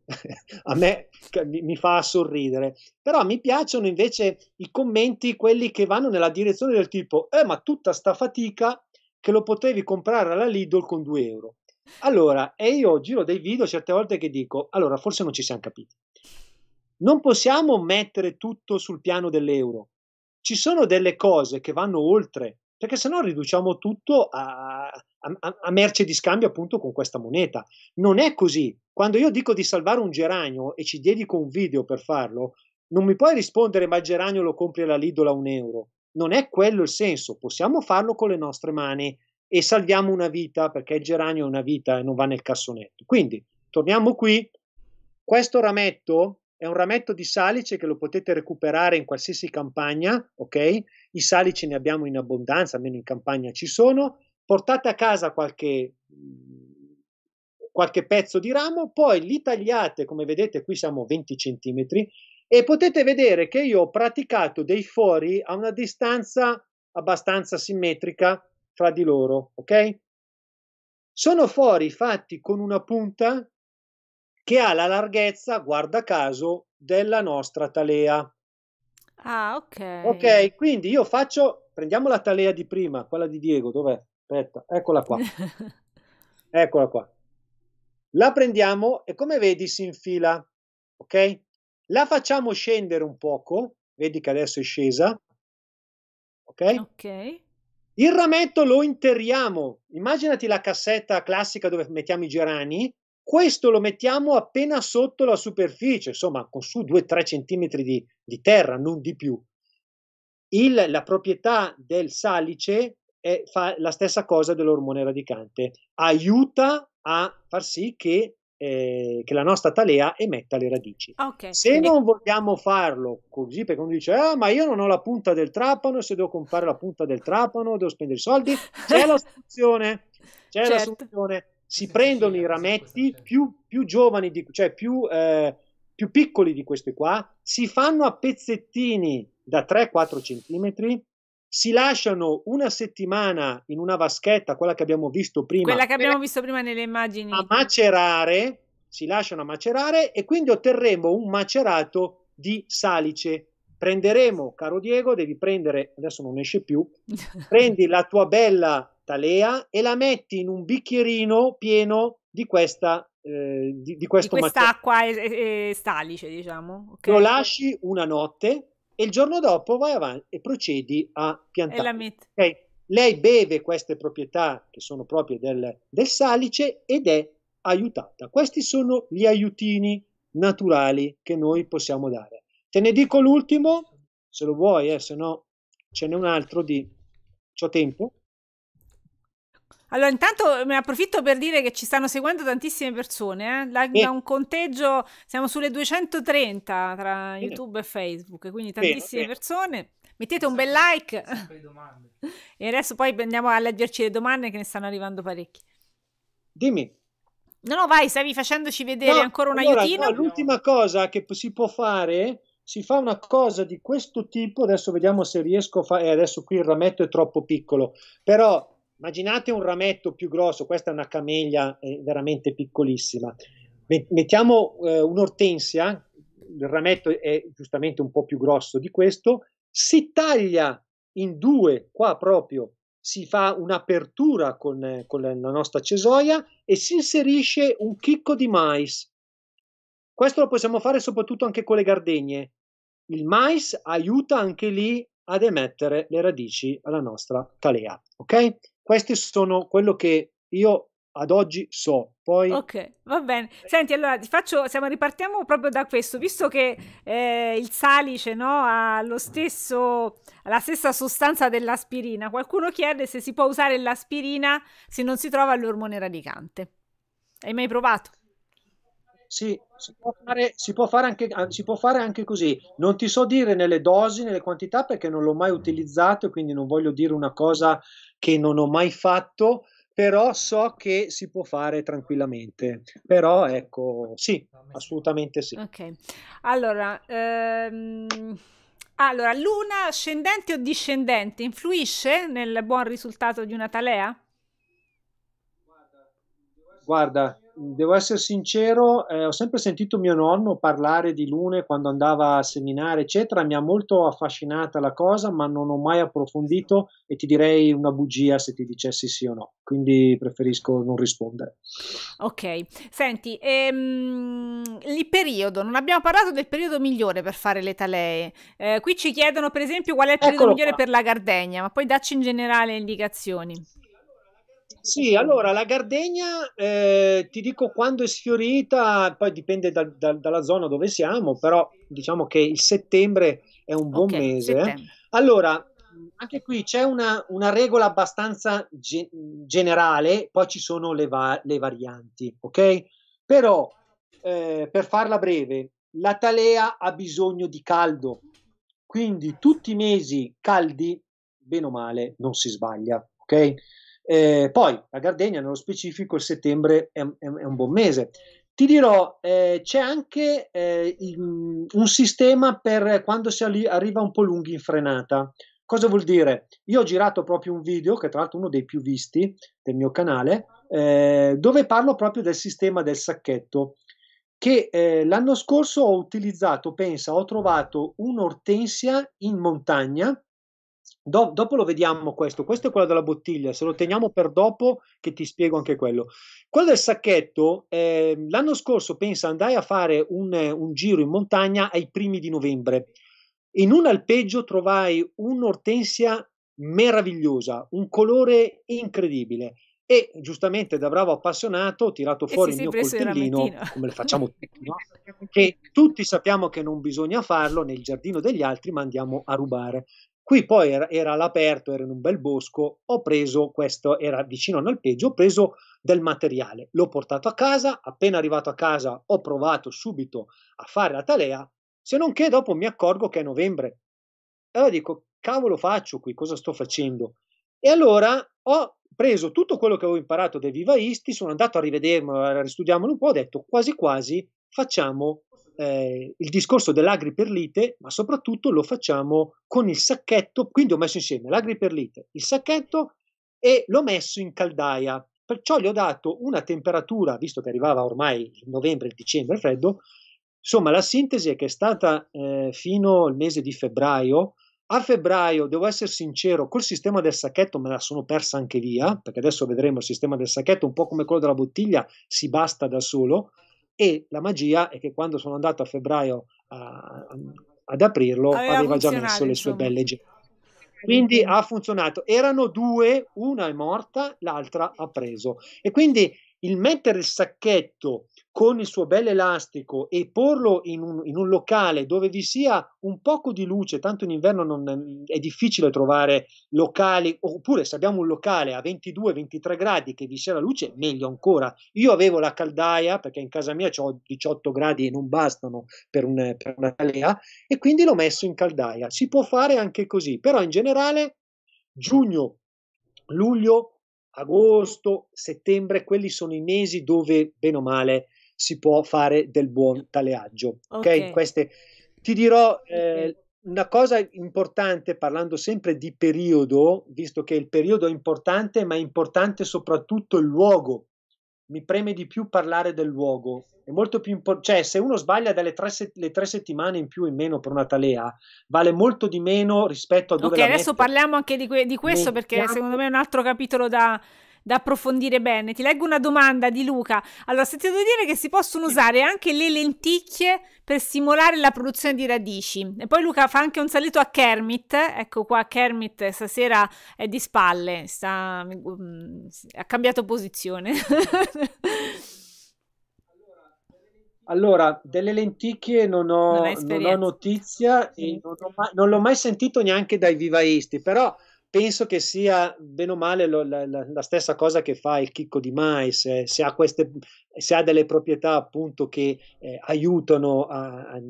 a me mi fa sorridere, però mi piacciono invece i commenti, quelli che vanno nella direzione del tipo, eh, ma tutta sta fatica che lo potevi comprare alla Lidl con 2 euro. Allora, e io giro dei video certe volte che dico, allora forse non ci siamo capiti. Non possiamo mettere tutto sul piano dell'euro. Ci sono delle cose che vanno oltre, perché sennò riduciamo tutto a, a, a merce di scambio appunto con questa moneta. Non è così. Quando io dico di salvare un geranio e ci dedico un video per farlo, non mi puoi rispondere ma il geranio lo compri alla Lidola un euro. Non è quello il senso. Possiamo farlo con le nostre mani e salviamo una vita perché il geranio è una vita e non va nel cassonetto. Quindi torniamo qui, questo rametto è un rametto di salice che lo potete recuperare in qualsiasi campagna, ok? I salici ne abbiamo in abbondanza, almeno in campagna ci sono. Portate a casa qualche, mm, qualche pezzo di ramo, poi li tagliate, come vedete qui siamo 20 cm, e potete vedere che io ho praticato dei fori a una distanza abbastanza simmetrica fra di loro, ok? Sono fori fatti con una punta che ha la larghezza, guarda caso, della nostra talea. Ah, ok. Ok, quindi io faccio, prendiamo la talea di prima, quella di Diego, dov'è? Aspetta, eccola qua. eccola qua. La prendiamo e come vedi si infila, ok? La facciamo scendere un poco, vedi che adesso è scesa, ok? Ok. Il rametto lo interriamo. Immaginati la cassetta classica dove mettiamo i gerani. Questo lo mettiamo appena sotto la superficie, insomma, con su 2-3 cm di, di, terra, non di più. Il, la proprietà del salice è, fa la stessa cosa dell'ormone radicante, aiuta a far sì che eh, che la nostra talea emetta le radici. Okay, se quindi... non vogliamo farlo così, perché uno dice, ah, ma io non ho la punta del trapano, se devo comprare la punta del trapano devo spendere i soldi, c'è la soluzione, c'è certo. la soluzione. Si prendono i rametti più, più, giovani, di, cioè più, eh, più piccoli di questi qua, si fanno a pezzettini da 3-4 centimetri, si lasciano una settimana in una vaschetta, quella che abbiamo visto prima. Quella che abbiamo visto prima nelle immagini. A macerare, si lasciano a macerare e quindi otterremo un macerato di salice. Prenderemo, caro Diego, devi prendere, adesso non esce più, prendi la tua bella talea e la metti in un bicchierino pieno di questa eh, di, di, di quest'acqua e, e, salice, diciamo. Okay. Lo lasci una notte e il giorno dopo vai avanti e procedi a piantare. Okay. Lei beve queste proprietà che sono proprie del, del salice ed è aiutata. Questi sono gli aiutini naturali che noi possiamo dare. Te ne dico l'ultimo, se lo vuoi, eh, se no ce n'è un altro di... C'ho tempo? Allora, intanto ne approfitto per dire che ci stanno seguendo tantissime persone. Eh? Da, da, un conteggio siamo sulle 230 tra YouTube e Facebook, quindi tantissime persone. Mettete un bel like. E adesso poi andiamo a leggerci le domande che ne stanno arrivando parecchie. Dimmi. No, no, vai, stavi facendoci vedere no, ancora un allora, aiutino. No, l'ultima cosa che si può fare, si fa una cosa di questo tipo, adesso vediamo se riesco a fare, eh, adesso qui il rametto è troppo piccolo, però Immaginate un rametto più grosso, questa è una camellia è eh, veramente piccolissima. Mettiamo eh, un'ortensia, il rametto è giustamente un po' più grosso di questo, si taglia in due qua proprio, si fa un'apertura con, eh, con la nostra cesoia e si inserisce un chicco di mais. Questo lo possiamo fare soprattutto anche con le gardenie. Il mais aiuta anche lì ad emettere le radici alla nostra talea, ok? queste sono quello che io ad oggi so. Poi... Ok, va bene. Senti, allora ti faccio, siamo, ripartiamo proprio da questo, visto che eh, il salice no, ha lo stesso, la stessa sostanza dell'aspirina. Qualcuno chiede se si può usare l'aspirina se non si trova l'ormone radicante. Hai mai provato? Sì, si può, fare, si, può anche, ah, si può, fare, anche, così. Non ti so dire nelle dosi, nelle quantità, perché non l'ho mai utilizzato e quindi non voglio dire una cosa che non ho mai fatto, però so che si può fare tranquillamente. Però ecco, sì, assolutamente sì. Ok, allora, ehm... allora luna ascendente o discendente influisce nel buon risultato di una talea? Guarda, devo essere sincero, eh, ho sempre sentito mio nonno parlare di lune quando andava a seminare, eccetera. Mi ha molto affascinata la cosa, ma non ho mai approfondito e ti direi una bugia se ti dicessi sì o no. Quindi preferisco non rispondere. Ok, senti, ehm, il periodo, non abbiamo parlato del periodo migliore per fare le talee. Eh, qui ci chiedono, per esempio, qual è il periodo Eccolo migliore qua. per la Gardenia, ma poi dacci in generale indicazioni. Sì, allora la gardegna eh, ti dico quando è sfiorita, poi dipende da, da, dalla zona dove siamo, però diciamo che il settembre è un buon okay, mese. Eh. Settembre. Allora, anche qui c'è una, una regola abbastanza ge- generale, poi ci sono le, va- le varianti, ok? Però eh, per farla breve, la talea ha bisogno di caldo, quindi tutti i mesi caldi, bene o male, non si sbaglia, ok? Eh, poi la Gardegna, nello specifico, il settembre è, è, è un buon mese. Ti dirò, eh, c'è anche eh, in, un sistema per quando si arri- arriva un po' lunghi in frenata. Cosa vuol dire? Io ho girato proprio un video, che tra l'altro è uno dei più visti del mio canale, eh, dove parlo proprio del sistema del sacchetto, che eh, l'anno scorso ho utilizzato, pensa, ho trovato un'ortensia in montagna, Do, dopo lo vediamo questo, questo è quello della bottiglia, se lo teniamo per dopo che ti spiego anche quello. Quello del sacchetto, eh, l'anno scorso pensa andai a fare un, un, giro in montagna ai primi di novembre. In un alpeggio trovai un'ortensia meravigliosa, un colore incredibile e giustamente da bravo appassionato ho tirato eh fuori il mio coltellino, come lo facciamo tutti, no? che tutti sappiamo che non bisogna farlo nel giardino degli altri, ma andiamo a rubare. Qui poi era, era all'aperto, era in un bel bosco, ho preso questo, era vicino al peggio, ho preso del materiale, l'ho portato a casa, appena arrivato a casa ho provato subito a fare la talea, se non che dopo mi accorgo che è novembre. E allora dico, cavolo faccio qui, cosa sto facendo? E allora ho preso tutto quello che avevo imparato dai vivaisti, sono andato a rivedermelo, a ristudiamolo un po', ho detto quasi quasi facciamo eh, il discorso dell'agri per lite, ma soprattutto lo facciamo con il sacchetto, quindi ho messo insieme l'agri per lite, il sacchetto e l'ho messo in caldaia. Perciò gli ho dato una temperatura, visto che arrivava ormai il novembre, il dicembre, freddo, insomma la sintesi è che è stata eh, fino al mese di febbraio, a febbraio, devo essere sincero, col sistema del sacchetto me la sono persa anche via, perché adesso vedremo il sistema del sacchetto, un po' come quello della bottiglia, si basta da solo e la magia è che quando sono andato a febbraio a, ad aprirlo aveva, aveva già messo le sue belle gemme. Quindi ha funzionato. Erano due, una è morta, l'altra ha preso. E quindi il mettere il sacchetto con il suo bel elastico e porlo in un, in un, locale dove vi sia un poco di luce, tanto in inverno non, è difficile trovare locali, oppure se abbiamo un locale a 22-23 gradi che vi sia la luce, meglio ancora. Io avevo la caldaia perché in casa mia ho 18 gradi e non bastano per, un, per una calea e quindi l'ho messo in caldaia. Si può fare anche così, però in generale giugno, luglio, agosto, settembre, quelli sono i mesi dove bene o male si può fare del buon taleaggio. Okay? okay. Queste, ti dirò eh, una cosa importante parlando sempre di periodo, visto che il periodo è importante, ma è importante soprattutto il luogo mi preme di più parlare del luogo. È molto più importante, cioè se uno sbaglia delle tre, se- tre, settimane in più in meno per una talea, vale molto di meno rispetto a dove Ok, adesso mette. parliamo anche di, que- di questo ne perché siamo... secondo me è un altro capitolo da da approfondire bene. Ti leggo una domanda di Luca. Allora, sentito dire che si possono usare anche le lenticchie per stimolare la produzione di radici. E poi Luca fa anche un saluto a Kermit. Ecco qua, Kermit stasera è di spalle, sta... Mm, ha cambiato posizione. Allora, delle lenticchie non ho, non non ho notizia e non, ho mai, non l'ho mai sentito neanche dai vivaisti, però penso che sia bene o male lo, la, la, stessa cosa che fa il chicco di mais, eh, se, ha queste, se, ha delle proprietà appunto che eh, aiutano a, a,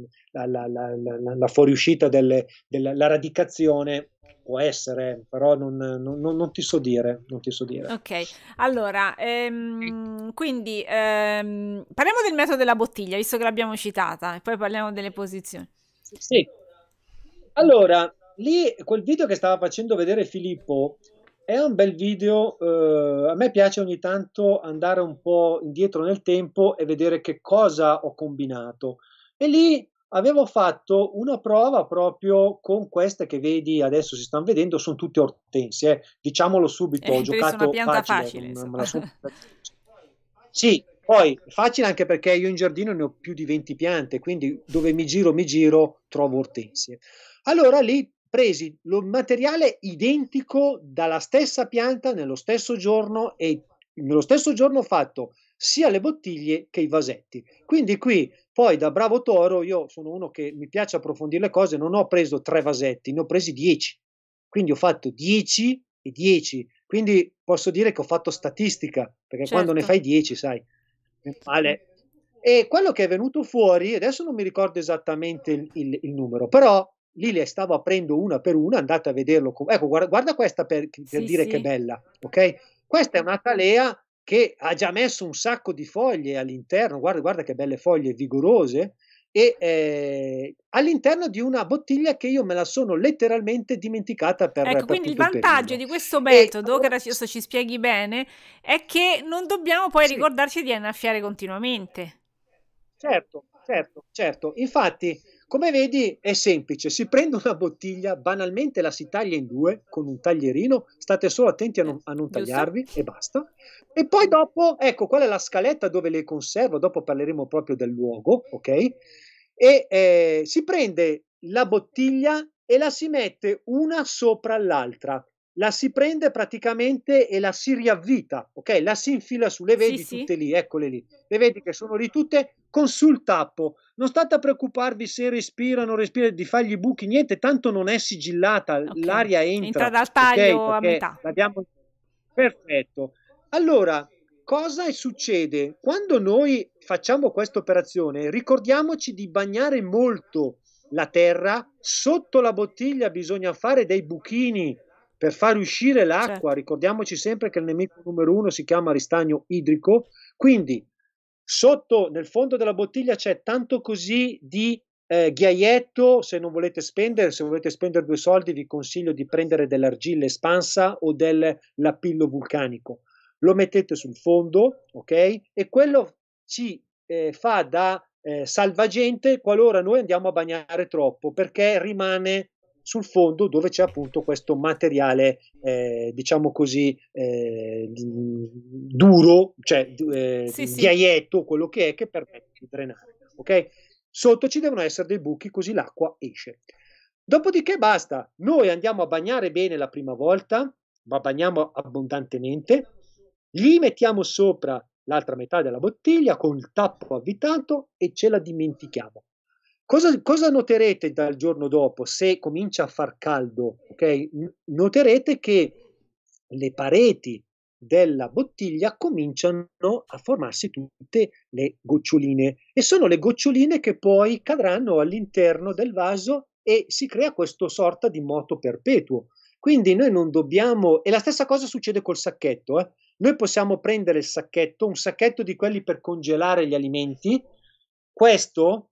la, la, la, fuoriuscita delle, della radicazione. Può essere, però non, non, non, ti so dire, non, ti so dire, Ok, allora, ehm, quindi ehm, parliamo del metodo della bottiglia, visto che l'abbiamo citata, e poi parliamo delle posizioni. Sì. Allora, lì quel video che stava facendo vedere Filippo è un bel video, eh, a me piace ogni tanto andare un po' indietro nel tempo e vedere che cosa ho combinato. E lì avevo fatto una prova proprio con queste che vedi adesso si stanno vedendo, sono tutte ortensie, eh. diciamolo subito, eh, ho giocato una pianta facile. facile so. sì, poi facile anche perché io in giardino ne ho più di 20 piante, quindi dove mi giro mi giro trovo ortensie. Allora lì presi lo materiale identico dalla stessa pianta nello stesso giorno e nello stesso giorno ho fatto sia le bottiglie che i vasetti. Quindi qui poi da bravo toro io sono uno che mi piace approfondire le cose, non ho preso tre vasetti, ne ho presi dieci. Quindi ho fatto dieci e dieci. Quindi posso dire che ho fatto statistica, perché certo. quando ne certo. fai dieci, sai, male. E quello che è venuto fuori, adesso non mi ricordo esattamente il, il, il numero, però lì le stavo aprendo una per una, andate a vederlo. Ecco, guarda, guarda questa per, per sì, dire sì. che è bella, ok? Questa è una talea che ha già messo un sacco di foglie all'interno, guarda, guarda che belle foglie vigorose, e eh, all'interno di una bottiglia che io me la sono letteralmente dimenticata per Ecco, per quindi il vantaggio di questo metodo, e, che adesso ci spieghi bene, è che non dobbiamo poi sì. ricordarci di annaffiare continuamente. Certo, certo, certo. Infatti come vedi è semplice, si prende una bottiglia, banalmente la si taglia in due con un taglierino, state solo attenti a non, a non tagliarvi e basta. E poi dopo, ecco, qual è la scaletta dove le conservo, dopo parleremo proprio del luogo, ok? E eh, si prende la bottiglia e la si mette una sopra l'altra la si prende praticamente e la si riavvita, ok? La si infila sulle vedi sì, tutte sì. lì, eccole lì, le vedi che sono lì tutte con sul tappo. Non state a preoccuparvi se respira o non respira, di fargli buchi, niente, tanto non è sigillata, okay. l'aria entra. Entra dal taglio okay, a metà. L'abbiamo... Perfetto. Allora, cosa succede? Quando noi facciamo questa operazione, ricordiamoci di bagnare molto la terra, sotto la bottiglia bisogna fare dei buchini per far uscire l'acqua. Certo. Ricordiamoci sempre che il nemico numero uno si chiama ristagno idrico, quindi sotto nel fondo della bottiglia c'è tanto così di eh, ghiaietto, se non volete spendere, se volete spendere due soldi vi consiglio di prendere dell'argilla espansa o del lapillo vulcanico. Lo mettete sul fondo, ok? E quello ci eh, fa da eh, salvagente qualora noi andiamo a bagnare troppo perché rimane sul fondo dove c'è appunto questo materiale, eh, diciamo così, eh, duro, cioè eh, sì, sì. ghiaietto, quello che è, che permette di drenare. Okay? Sotto ci devono essere dei buchi così l'acqua esce. Dopodiché basta, noi andiamo a bagnare bene la prima volta, ma bagniamo abbondantemente, gli mettiamo sopra l'altra metà della bottiglia con il tappo avvitato e ce la dimentichiamo. Cosa, cosa noterete dal giorno dopo, se comincia a far caldo? Okay? Noterete che le pareti della bottiglia cominciano a formarsi tutte le goccioline e sono le goccioline che poi cadranno all'interno del vaso e si crea questo sorta di moto perpetuo. Quindi noi non dobbiamo, e la stessa cosa succede col sacchetto, eh? noi possiamo prendere il sacchetto, un sacchetto di quelli per congelare gli alimenti, questo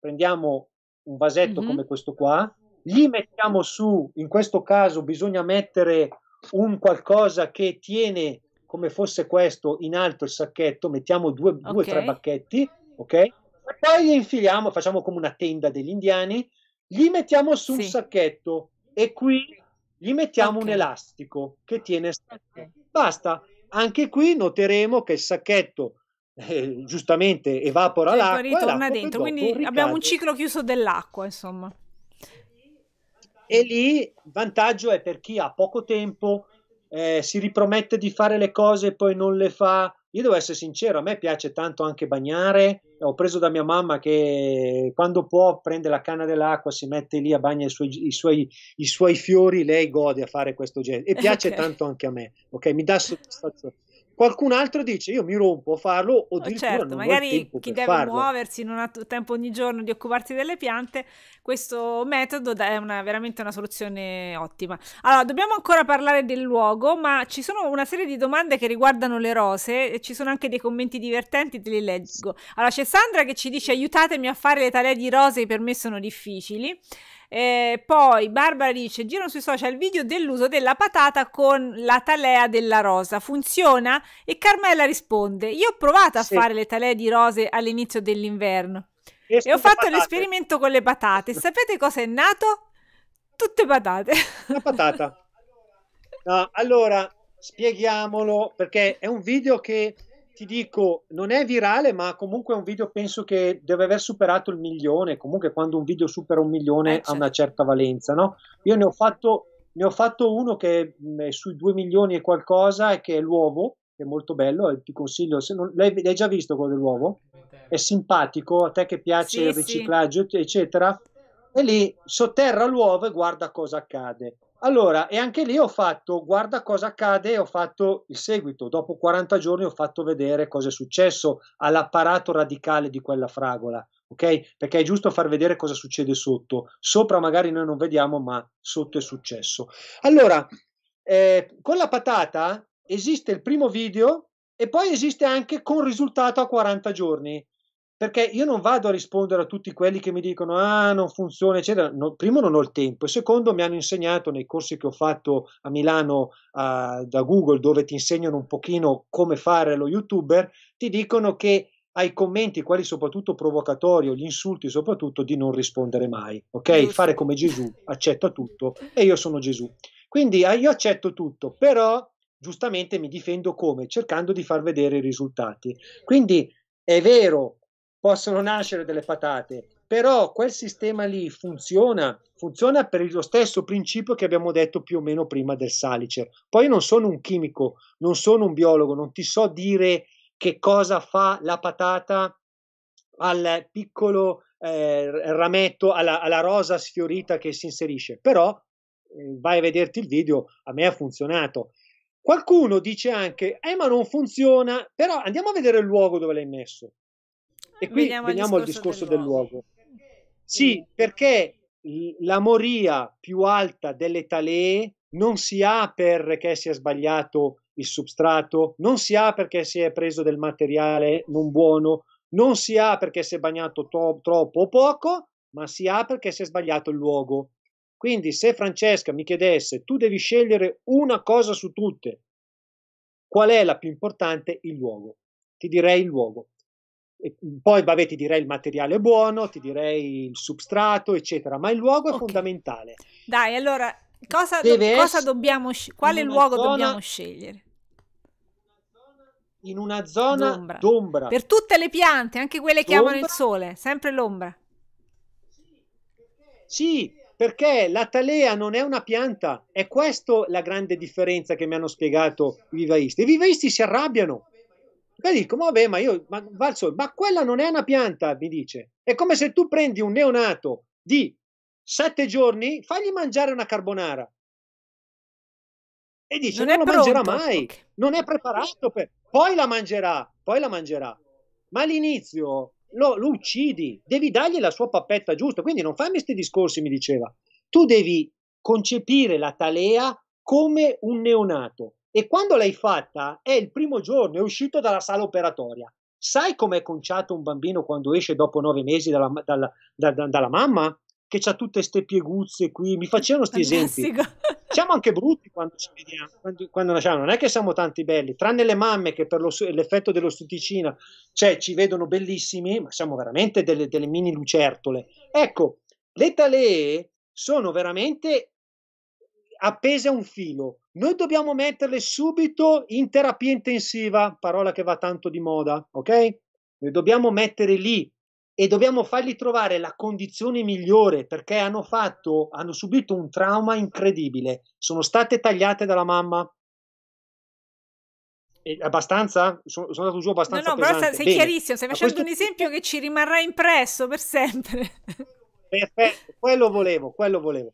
prendiamo un vasetto mm-hmm. come questo qua, gli mettiamo su, in questo caso bisogna mettere un qualcosa che tiene come fosse questo in alto il sacchetto, mettiamo due, okay. tre bacchetti, ok? E poi li infiliamo, facciamo come una tenda degli indiani, gli mettiamo su sì. un sacchetto e qui gli mettiamo okay. un elastico che tiene Basta. Anche qui noteremo che il sacchetto eh, giustamente evapora cioè, l'acqua. Ritorna l'acqua dentro, quindi ricade. abbiamo un ciclo chiuso dell'acqua, insomma. E lì il vantaggio è per chi ha poco tempo, eh, si ripromette di fare le cose e poi non le fa. Io devo essere sincero, a me piace tanto anche bagnare. Ho preso da mia mamma che quando può prende la canna dell'acqua, si mette lì a bagna i suoi, i suoi, i suoi fiori, lei gode a fare questo genere. E piace okay. tanto anche a me, ok? Mi dà soddisfazione. Qualcun altro dice io mi rompo a farlo o eh, addirittura oh, certo, magari chi deve farlo. muoversi non ha tempo ogni giorno di occuparsi delle piante, questo metodo è una, veramente una soluzione ottima. Allora, dobbiamo ancora parlare del luogo, ma ci sono una serie di domande che riguardano le rose e ci sono anche dei commenti divertenti, te li leggo. Allora, c'è Sandra che ci dice aiutatemi a fare le talee di rose, per me sono difficili. Eh, poi Barbara dice: Giro sui social video dell'uso della patata con la talea della rosa. Funziona? E Carmela risponde: Io ho provato a sì. fare le talee di rose all'inizio dell'inverno e, e ho fatto patate. l'esperimento con le patate. Sapete cosa è nato? Tutte patate. Una patata. No, allora, spieghiamolo perché è un video che ti dico, non è virale, ma comunque è un video penso che deve aver superato il milione. Comunque, quando un video supera un milione eh, ha una certo. certa valenza, no? Io ne ho fatto, ne ho fatto uno che mm, è sui 2 milioni e qualcosa, che è l'uovo, che è molto bello. E eh, ti consiglio, se non, l'hai, l'hai già visto quello dell'uovo? È simpatico, a te che piace sì, il riciclaggio, sì. eccetera. E lì sotterra l'uovo e guarda cosa accade. Allora, e anche lì ho fatto, guarda cosa accade, ho fatto il seguito, dopo 40 giorni ho fatto vedere cosa è successo all'apparato radicale di quella fragola, ok? Perché è giusto far vedere cosa succede sotto, sopra magari noi non vediamo, ma sotto è successo. Allora, eh, con la patata esiste il primo video e poi esiste anche con risultato a 40 giorni perché io non vado a rispondere a tutti quelli che mi dicono ah non funziona eccetera, no, primo non ho il tempo e secondo mi hanno insegnato nei corsi che ho fatto a Milano uh, da Google dove ti insegnano un pochino come fare lo youtuber, ti dicono che ai commenti, quali soprattutto provocatori o gli insulti soprattutto, di non rispondere mai, ok? Fare come Gesù, accetta tutto e io sono Gesù. Quindi ah, io accetto tutto, però giustamente mi difendo come? Cercando di far vedere i risultati. Quindi è vero, possono nascere delle patate, però quel sistema lì funziona, funziona per lo stesso principio che abbiamo detto più o meno prima del salicer. Poi non sono un chimico, non sono un biologo, non ti so dire che cosa fa la patata al piccolo eh, rametto, alla, alla, rosa sfiorita che si inserisce, però eh, vai a vederti il video, a me ha funzionato. Qualcuno dice anche, eh ma non funziona, però andiamo a vedere il luogo dove l'hai messo. E qui veniamo, veniamo al discorso, al discorso del, luogo. luogo. Sì, perché la moria più alta delle talee non si ha perché si è sbagliato il substrato, non si ha perché si è preso del materiale non buono, non si ha perché si è bagnato to- troppo o poco, ma si ha perché si è sbagliato il luogo. Quindi se Francesca mi chiedesse, tu devi scegliere una cosa su tutte, qual è la più importante? Il luogo. Ti direi il luogo. E poi vabbè, ti direi il materiale buono, ti direi il substrato, eccetera, ma il luogo okay. è fondamentale. Dai, allora, cosa, do- cosa dobbiamo scegliere? Quale luogo zona, dobbiamo scegliere? In una zona d'ombra. d'ombra. Per tutte le piante, anche quelle che d'ombra. amano il sole, sempre l'ombra. Sì, perché la talea non è una pianta, è questa la grande differenza che mi hanno spiegato i vivaisti. I vivaisti si arrabbiano e dico, vabbè, ma io, ma, Valso, ma quella non è una pianta, mi dice. È come se tu prendi un neonato di sette giorni, fagli mangiare una carbonara. E dice, non, non lo pronto. mangerà mai, non è preparato per... Poi la mangerà, poi la mangerà. Ma all'inizio lo, lo uccidi, devi dargli la sua pappetta giusta. Quindi non fammi questi discorsi, mi diceva. Tu devi concepire la talea come un neonato e quando l'hai fatta, è il primo giorno, è uscito dalla sala operatoria. Sai com'è conciato un bambino quando esce dopo nove mesi dalla, dalla, da, da, dalla mamma? Che ha tutte queste pieguzze qui. Mi facevano questi esempi. Siamo anche brutti quando ci vediamo, quando, quando nasciamo. Non è che siamo tanti belli, tranne le mamme che per lo, l'effetto dello stuticina, cioè ci vedono bellissimi, ma siamo veramente delle, delle mini lucertole. Ecco, le talee sono veramente appese a un filo noi dobbiamo metterle subito in terapia intensiva, parola che va tanto di moda, ok? Noi dobbiamo mettere lì e dobbiamo fargli trovare la condizione migliore perché hanno, fatto, hanno subito un trauma incredibile, sono state tagliate dalla mamma, e abbastanza sono, sono andato giù abbastanza no, no, pesante. però sei Bene. chiarissimo stai facendo questo... un esempio che ci rimarrà impresso per sempre perfetto quello volevo quello volevo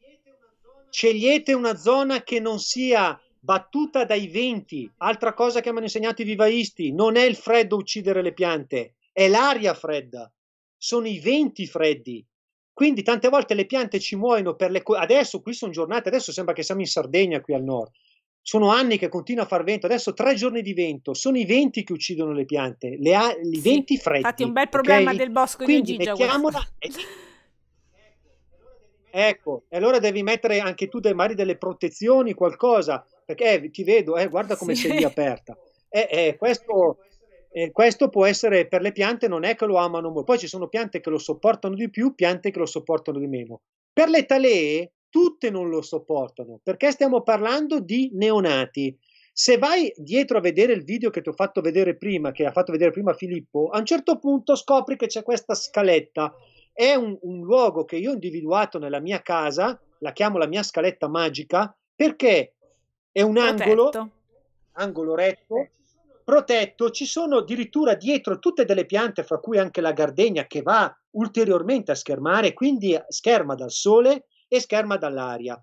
scegliete una zona che non sia battuta dai venti. Altra cosa che mi hanno insegnato i vivaisti, non è il freddo uccidere le piante, è l'aria fredda, sono i venti freddi. Quindi tante volte le piante ci muoiono per le... Co- adesso qui sono giornate, adesso sembra che siamo in Sardegna qui al nord, sono anni che continua a far vento, adesso tre giorni di vento, sono i venti che uccidono le piante, le a- i sì, venti freddi. Infatti è un bel problema okay? del bosco Quindi di Gigia. Mettiamola... Eh, Ecco, e allora devi mettere anche tu dei mari delle protezioni, qualcosa, perché eh, ti vedo, eh, guarda come sì. sei lì aperta. Eh, eh questo, eh, questo, può essere per le piante, non è che lo amano molto. Poi ci sono piante che lo sopportano di più, piante che lo sopportano di meno. Per le talee, tutte non lo sopportano, perché stiamo parlando di neonati. Se vai dietro a vedere il video che ti ho fatto vedere prima, che ha fatto vedere prima Filippo, a un certo punto scopri che c'è questa scaletta è un, un luogo che io ho individuato nella mia casa, la chiamo la mia scaletta magica, perché è un protetto. angolo, angolo retto, protetto, ci sono addirittura dietro tutte delle piante, fra cui anche la gardenia che va ulteriormente a schermare, quindi scherma dal sole e scherma dall'aria.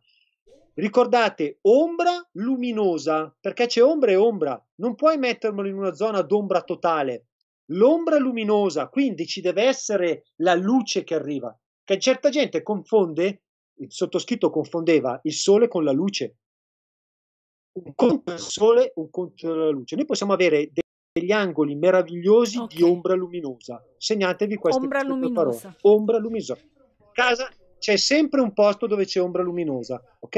Ricordate, ombra luminosa, perché c'è ombra e ombra, non puoi mettermelo in una zona d'ombra totale, L'ombra luminosa, quindi ci deve essere la luce che arriva, che certa gente confonde, il sottoscritto confondeva il sole con la luce. Un conto è il sole, un conto della luce. Noi possiamo avere degli angoli meravigliosi okay. di ombra luminosa. Segnatevi queste, ombra queste luminosa. parole. Ombra luminosa. In casa c'è sempre un posto dove c'è ombra luminosa, ok?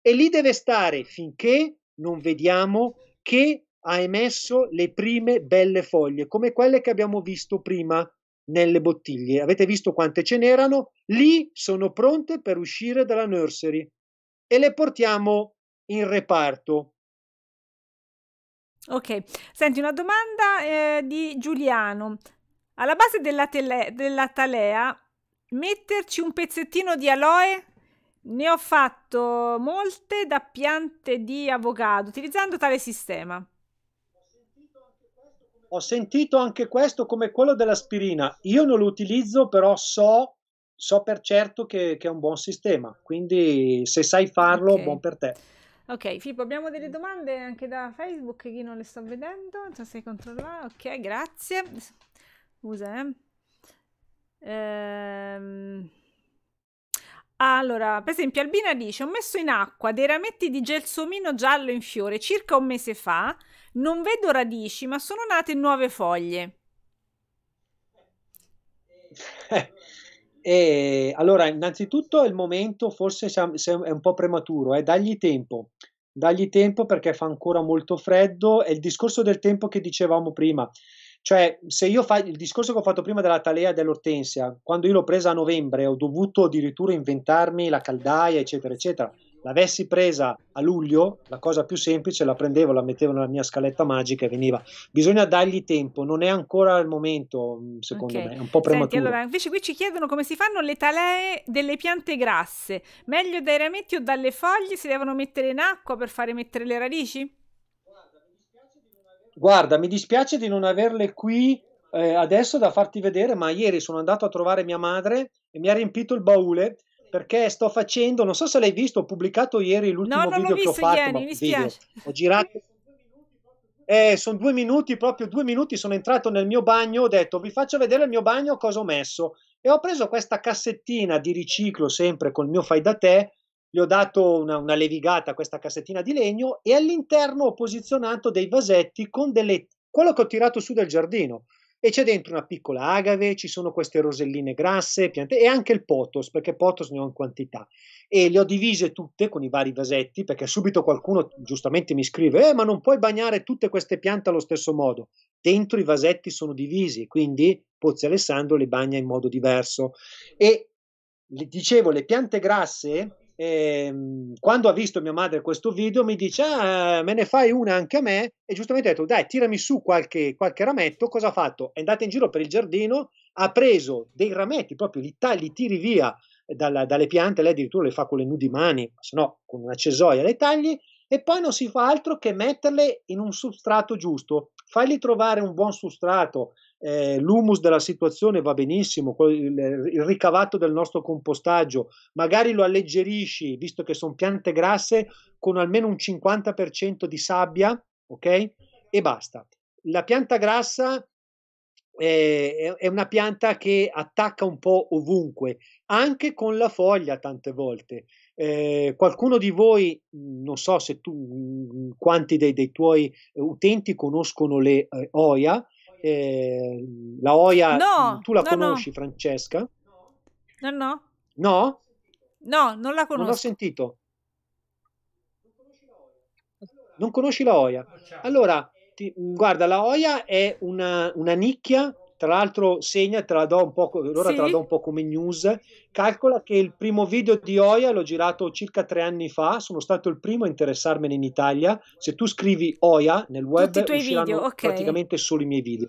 E lì deve stare finché non vediamo che ha emesso le prime belle foglie, come quelle che abbiamo visto prima nelle bottiglie. Avete visto quante ce n'erano? Lì sono pronte per uscire dalla nursery e le portiamo in reparto. Ok, senti una domanda eh, di Giuliano. Alla base della, tele- della talea metterci un pezzettino di aloe? Ne ho fatto molte da piante di avocado utilizzando tale sistema. Ho sentito anche questo come quello dell'aspirina. Io non lo utilizzo, però so, so per certo che, che, è un buon sistema. Quindi se sai farlo, okay. buon per te. Ok, Filippo, abbiamo delle domande anche da Facebook, chi non le sto vedendo, non so se controlla. Ok, grazie. Scusa, eh. Ehm... Allora, per esempio, Albina dice: Ho messo in acqua dei rametti di gelsomino giallo in fiore circa un mese fa non vedo radici, ma sono nate nuove foglie. E allora, innanzitutto il momento forse è un po' prematuro, eh? dagli tempo, dagli tempo perché fa ancora molto freddo, è il discorso del tempo che dicevamo prima, cioè se io faccio il discorso che ho fatto prima della talea dell'ortensia, quando io l'ho presa a novembre ho dovuto addirittura inventarmi la caldaia, eccetera, eccetera, l'avessi presa a luglio, la cosa più semplice, la prendevo, la mettevo nella mia scaletta magica e veniva. Bisogna dargli tempo, non è ancora il momento, mm, secondo okay. me, è un po' prematuro. Senti, allora, invece qui ci chiedono come si fanno le talee delle piante grasse. Meglio dai rametti o dalle foglie si devono mettere in acqua per fare mettere le radici? Guarda, mi dispiace di non averle qui eh, adesso da farti vedere, ma ieri sono andato a trovare mia madre e mi ha riempito il baule perché sto facendo, non so se l'hai visto, ho pubblicato ieri l'ultimo no, video che ho fatto, ieri, mi spiace. ho girato eh, sono due minuti, proprio due minuti, sono entrato nel mio bagno, ho detto vi faccio vedere il mio bagno, cosa ho messo e ho preso questa cassettina di riciclo sempre col mio fai da te, gli ho dato una, una levigata a questa cassettina di legno e all'interno ho posizionato dei vasetti con delle, quello che ho tirato su del giardino e c'è dentro una piccola agave, ci sono queste roselline grasse piante, e anche il potos, perché potos ne ho in quantità. E le ho divise tutte con i vari vasetti, perché subito qualcuno giustamente mi scrive, eh, ma non puoi bagnare tutte queste piante allo stesso modo. Dentro i vasetti sono divisi, quindi Pozzi Alessandro le bagna in modo diverso. E dicevo, le piante grasse e, ehm, quando ha visto mia madre questo video mi dice ah, me ne fai una anche a me e giustamente ha detto dai tirami su qualche, qualche rametto cosa ha fatto? è andata in giro per il giardino ha preso dei rametti proprio li, tagli, li tiri via dalla, dalle piante lei addirittura le fa con le nudi mani se no con una cesoia le tagli e poi non si fa altro che metterle in un substrato giusto fagli trovare un buon substrato eh, l'humus della situazione va benissimo, il, il ricavato del nostro compostaggio, magari lo alleggerisci, visto che sono piante grasse, con almeno un 50% di sabbia, ok? E basta. La pianta grassa eh, è una pianta che attacca un po' ovunque, anche con la foglia tante volte. Eh, qualcuno di voi, non so se tu, quanti dei, dei tuoi utenti conoscono le eh, OIA, eh, la Oia, no, mm, tu la no, conosci, no. Francesca? No, no. No? No, non la conosco. Non ho sentito. Non conosci la Oia? Allora, ti, mm, guarda, la Oia è una, una nicchia tra l'altro, segna, te la do un po', allora sì. te la do un po' come news. Calcola che il primo video di Oia l'ho girato circa tre anni fa. Sono stato il primo a interessarmene in Italia. Se tu scrivi Oia nel web, Tutti usciranno video, okay. praticamente solo i miei video.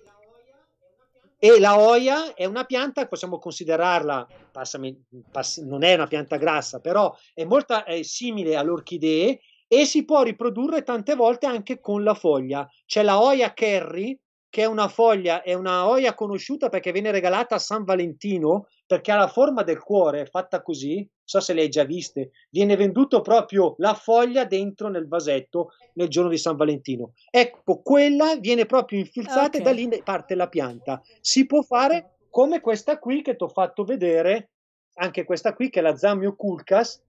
E la oia è una pianta, possiamo considerarla, passami, pass- non è una pianta grassa, però è molto è simile all'orchidee e si può riprodurre tante volte anche con la foglia. C'è la oia Kerry, che è una foglia, è una oia conosciuta perché viene regalata a San Valentino, perché ha la forma del cuore, fatta così, non so se le hai già viste, viene venduto proprio la foglia dentro nel vasetto nel giorno di San Valentino. Ecco, quella viene proprio infilzata okay. e da lì parte la pianta. Si può fare come questa qui che ti ho fatto vedere, anche questa qui che è la Zamio culcas,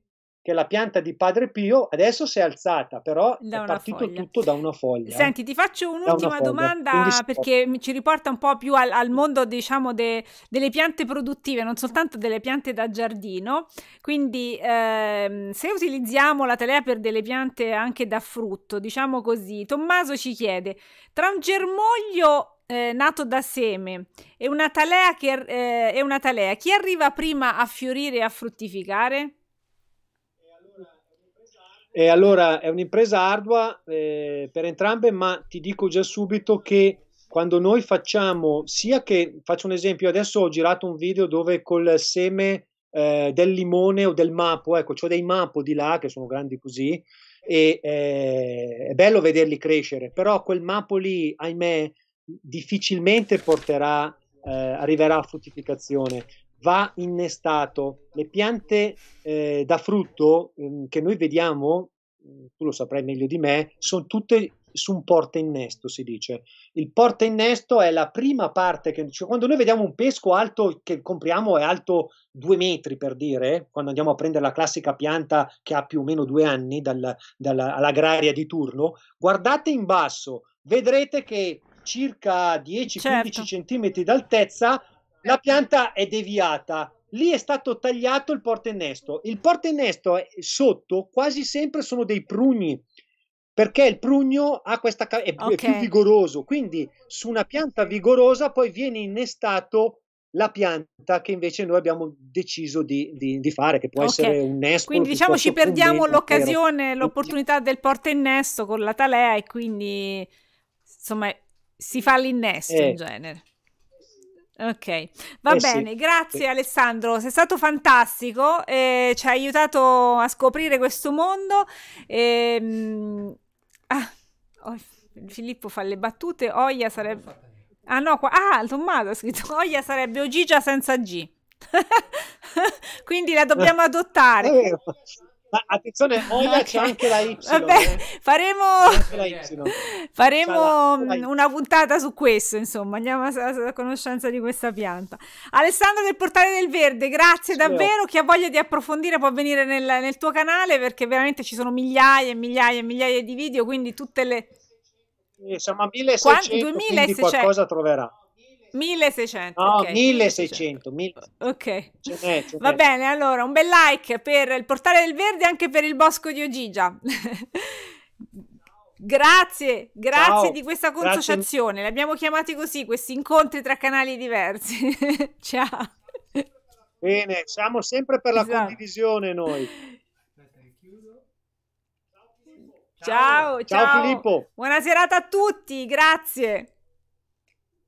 che la pianta di Padre Pio adesso si è alzata, però da è partito foglia. tutto da una foglia. Senti, ti faccio un'ultima domanda Quindi, perché mi ci riporta un po' più al, al mondo, diciamo, de, delle piante produttive, non soltanto delle piante da giardino. Quindi, eh, se utilizziamo la telea per delle piante anche da frutto, diciamo così, Tommaso ci chiede, tra un germoglio eh, nato da seme e una, talea che, eh, e una talea, chi arriva prima a fiorire e a fruttificare? E allora è un'impresa ardua eh, per entrambe, ma ti dico già subito che quando noi facciamo, sia che faccio un esempio, adesso ho girato un video dove col seme eh, del limone o del mapo, ecco, cioè dei mapo di là che sono grandi così, e eh, è bello vederli crescere, però quel mapo lì, ahimè, difficilmente porterà, eh, arriverà a fruttificazione va innestato. Le piante eh, da frutto eh, che noi vediamo, mm, tu lo saprai meglio di me, sono tutte su un porta innesto, si dice. Il porta innesto è la prima parte che cioè, quando noi vediamo un pesco alto che compriamo è alto due metri per dire, quando andiamo a prendere la classica pianta che ha più o meno due anni dal, dall'agraria di turno, guardate in basso, vedrete che circa 10-15 certo. cm d'altezza la pianta è deviata, lì è stato tagliato il portennesto. Il portennesto è sotto quasi sempre sono dei prugni perché il prugno ha questa ca- è, okay. più vigoroso, quindi su una pianta vigorosa poi viene innestato la pianta che invece noi abbiamo deciso di, di, di fare, che può okay. essere un nesto. Quindi diciamo ci perdiamo l'occasione, intero. l'opportunità del porta con la talea e quindi insomma si fa l'innesto eh. in genere. Ok, va eh bene, sì. grazie Alessandro, sei stato fantastico, eh, ci hai aiutato a scoprire questo mondo. Ehm... Ah, oh, Filippo fa le battute, Oia sarebbe... Ah no, qua... ah, Tommaso ha scritto Oia sarebbe Ogigia senza G. Quindi la dobbiamo eh, adottare. Ma attenzione, Oia eh. c'è anche la Y. Vabbè, faremo, mm, la y. faremo la, la, una puntata su questo, insomma, andiamo a, a, conoscenza di questa pianta. Alessandro del Portale del Verde, grazie sì, davvero. Io. Chi ha voglia di approfondire può venire nel, nel tuo canale perché veramente ci sono migliaia e migliaia e migliaia di video, quindi tutte le... Siamo a 1600, 2600. quindi qualcosa troverà. 1600. No, okay. 1600, 1600. Ok, ce n'è, ce n'è. va bene. Allora, un bel like per il Portale del Verde e anche per il Bosco di Ogigia. Grazie, grazie Ciao. di questa consociazione. Grazie. L'abbiamo chiamati così, questi incontri tra canali diversi. Ciao. Bene, siamo sempre per la esatto. condivisione noi. Ciao, ciao, ciao. Filippo. Buona serata a tutti, grazie.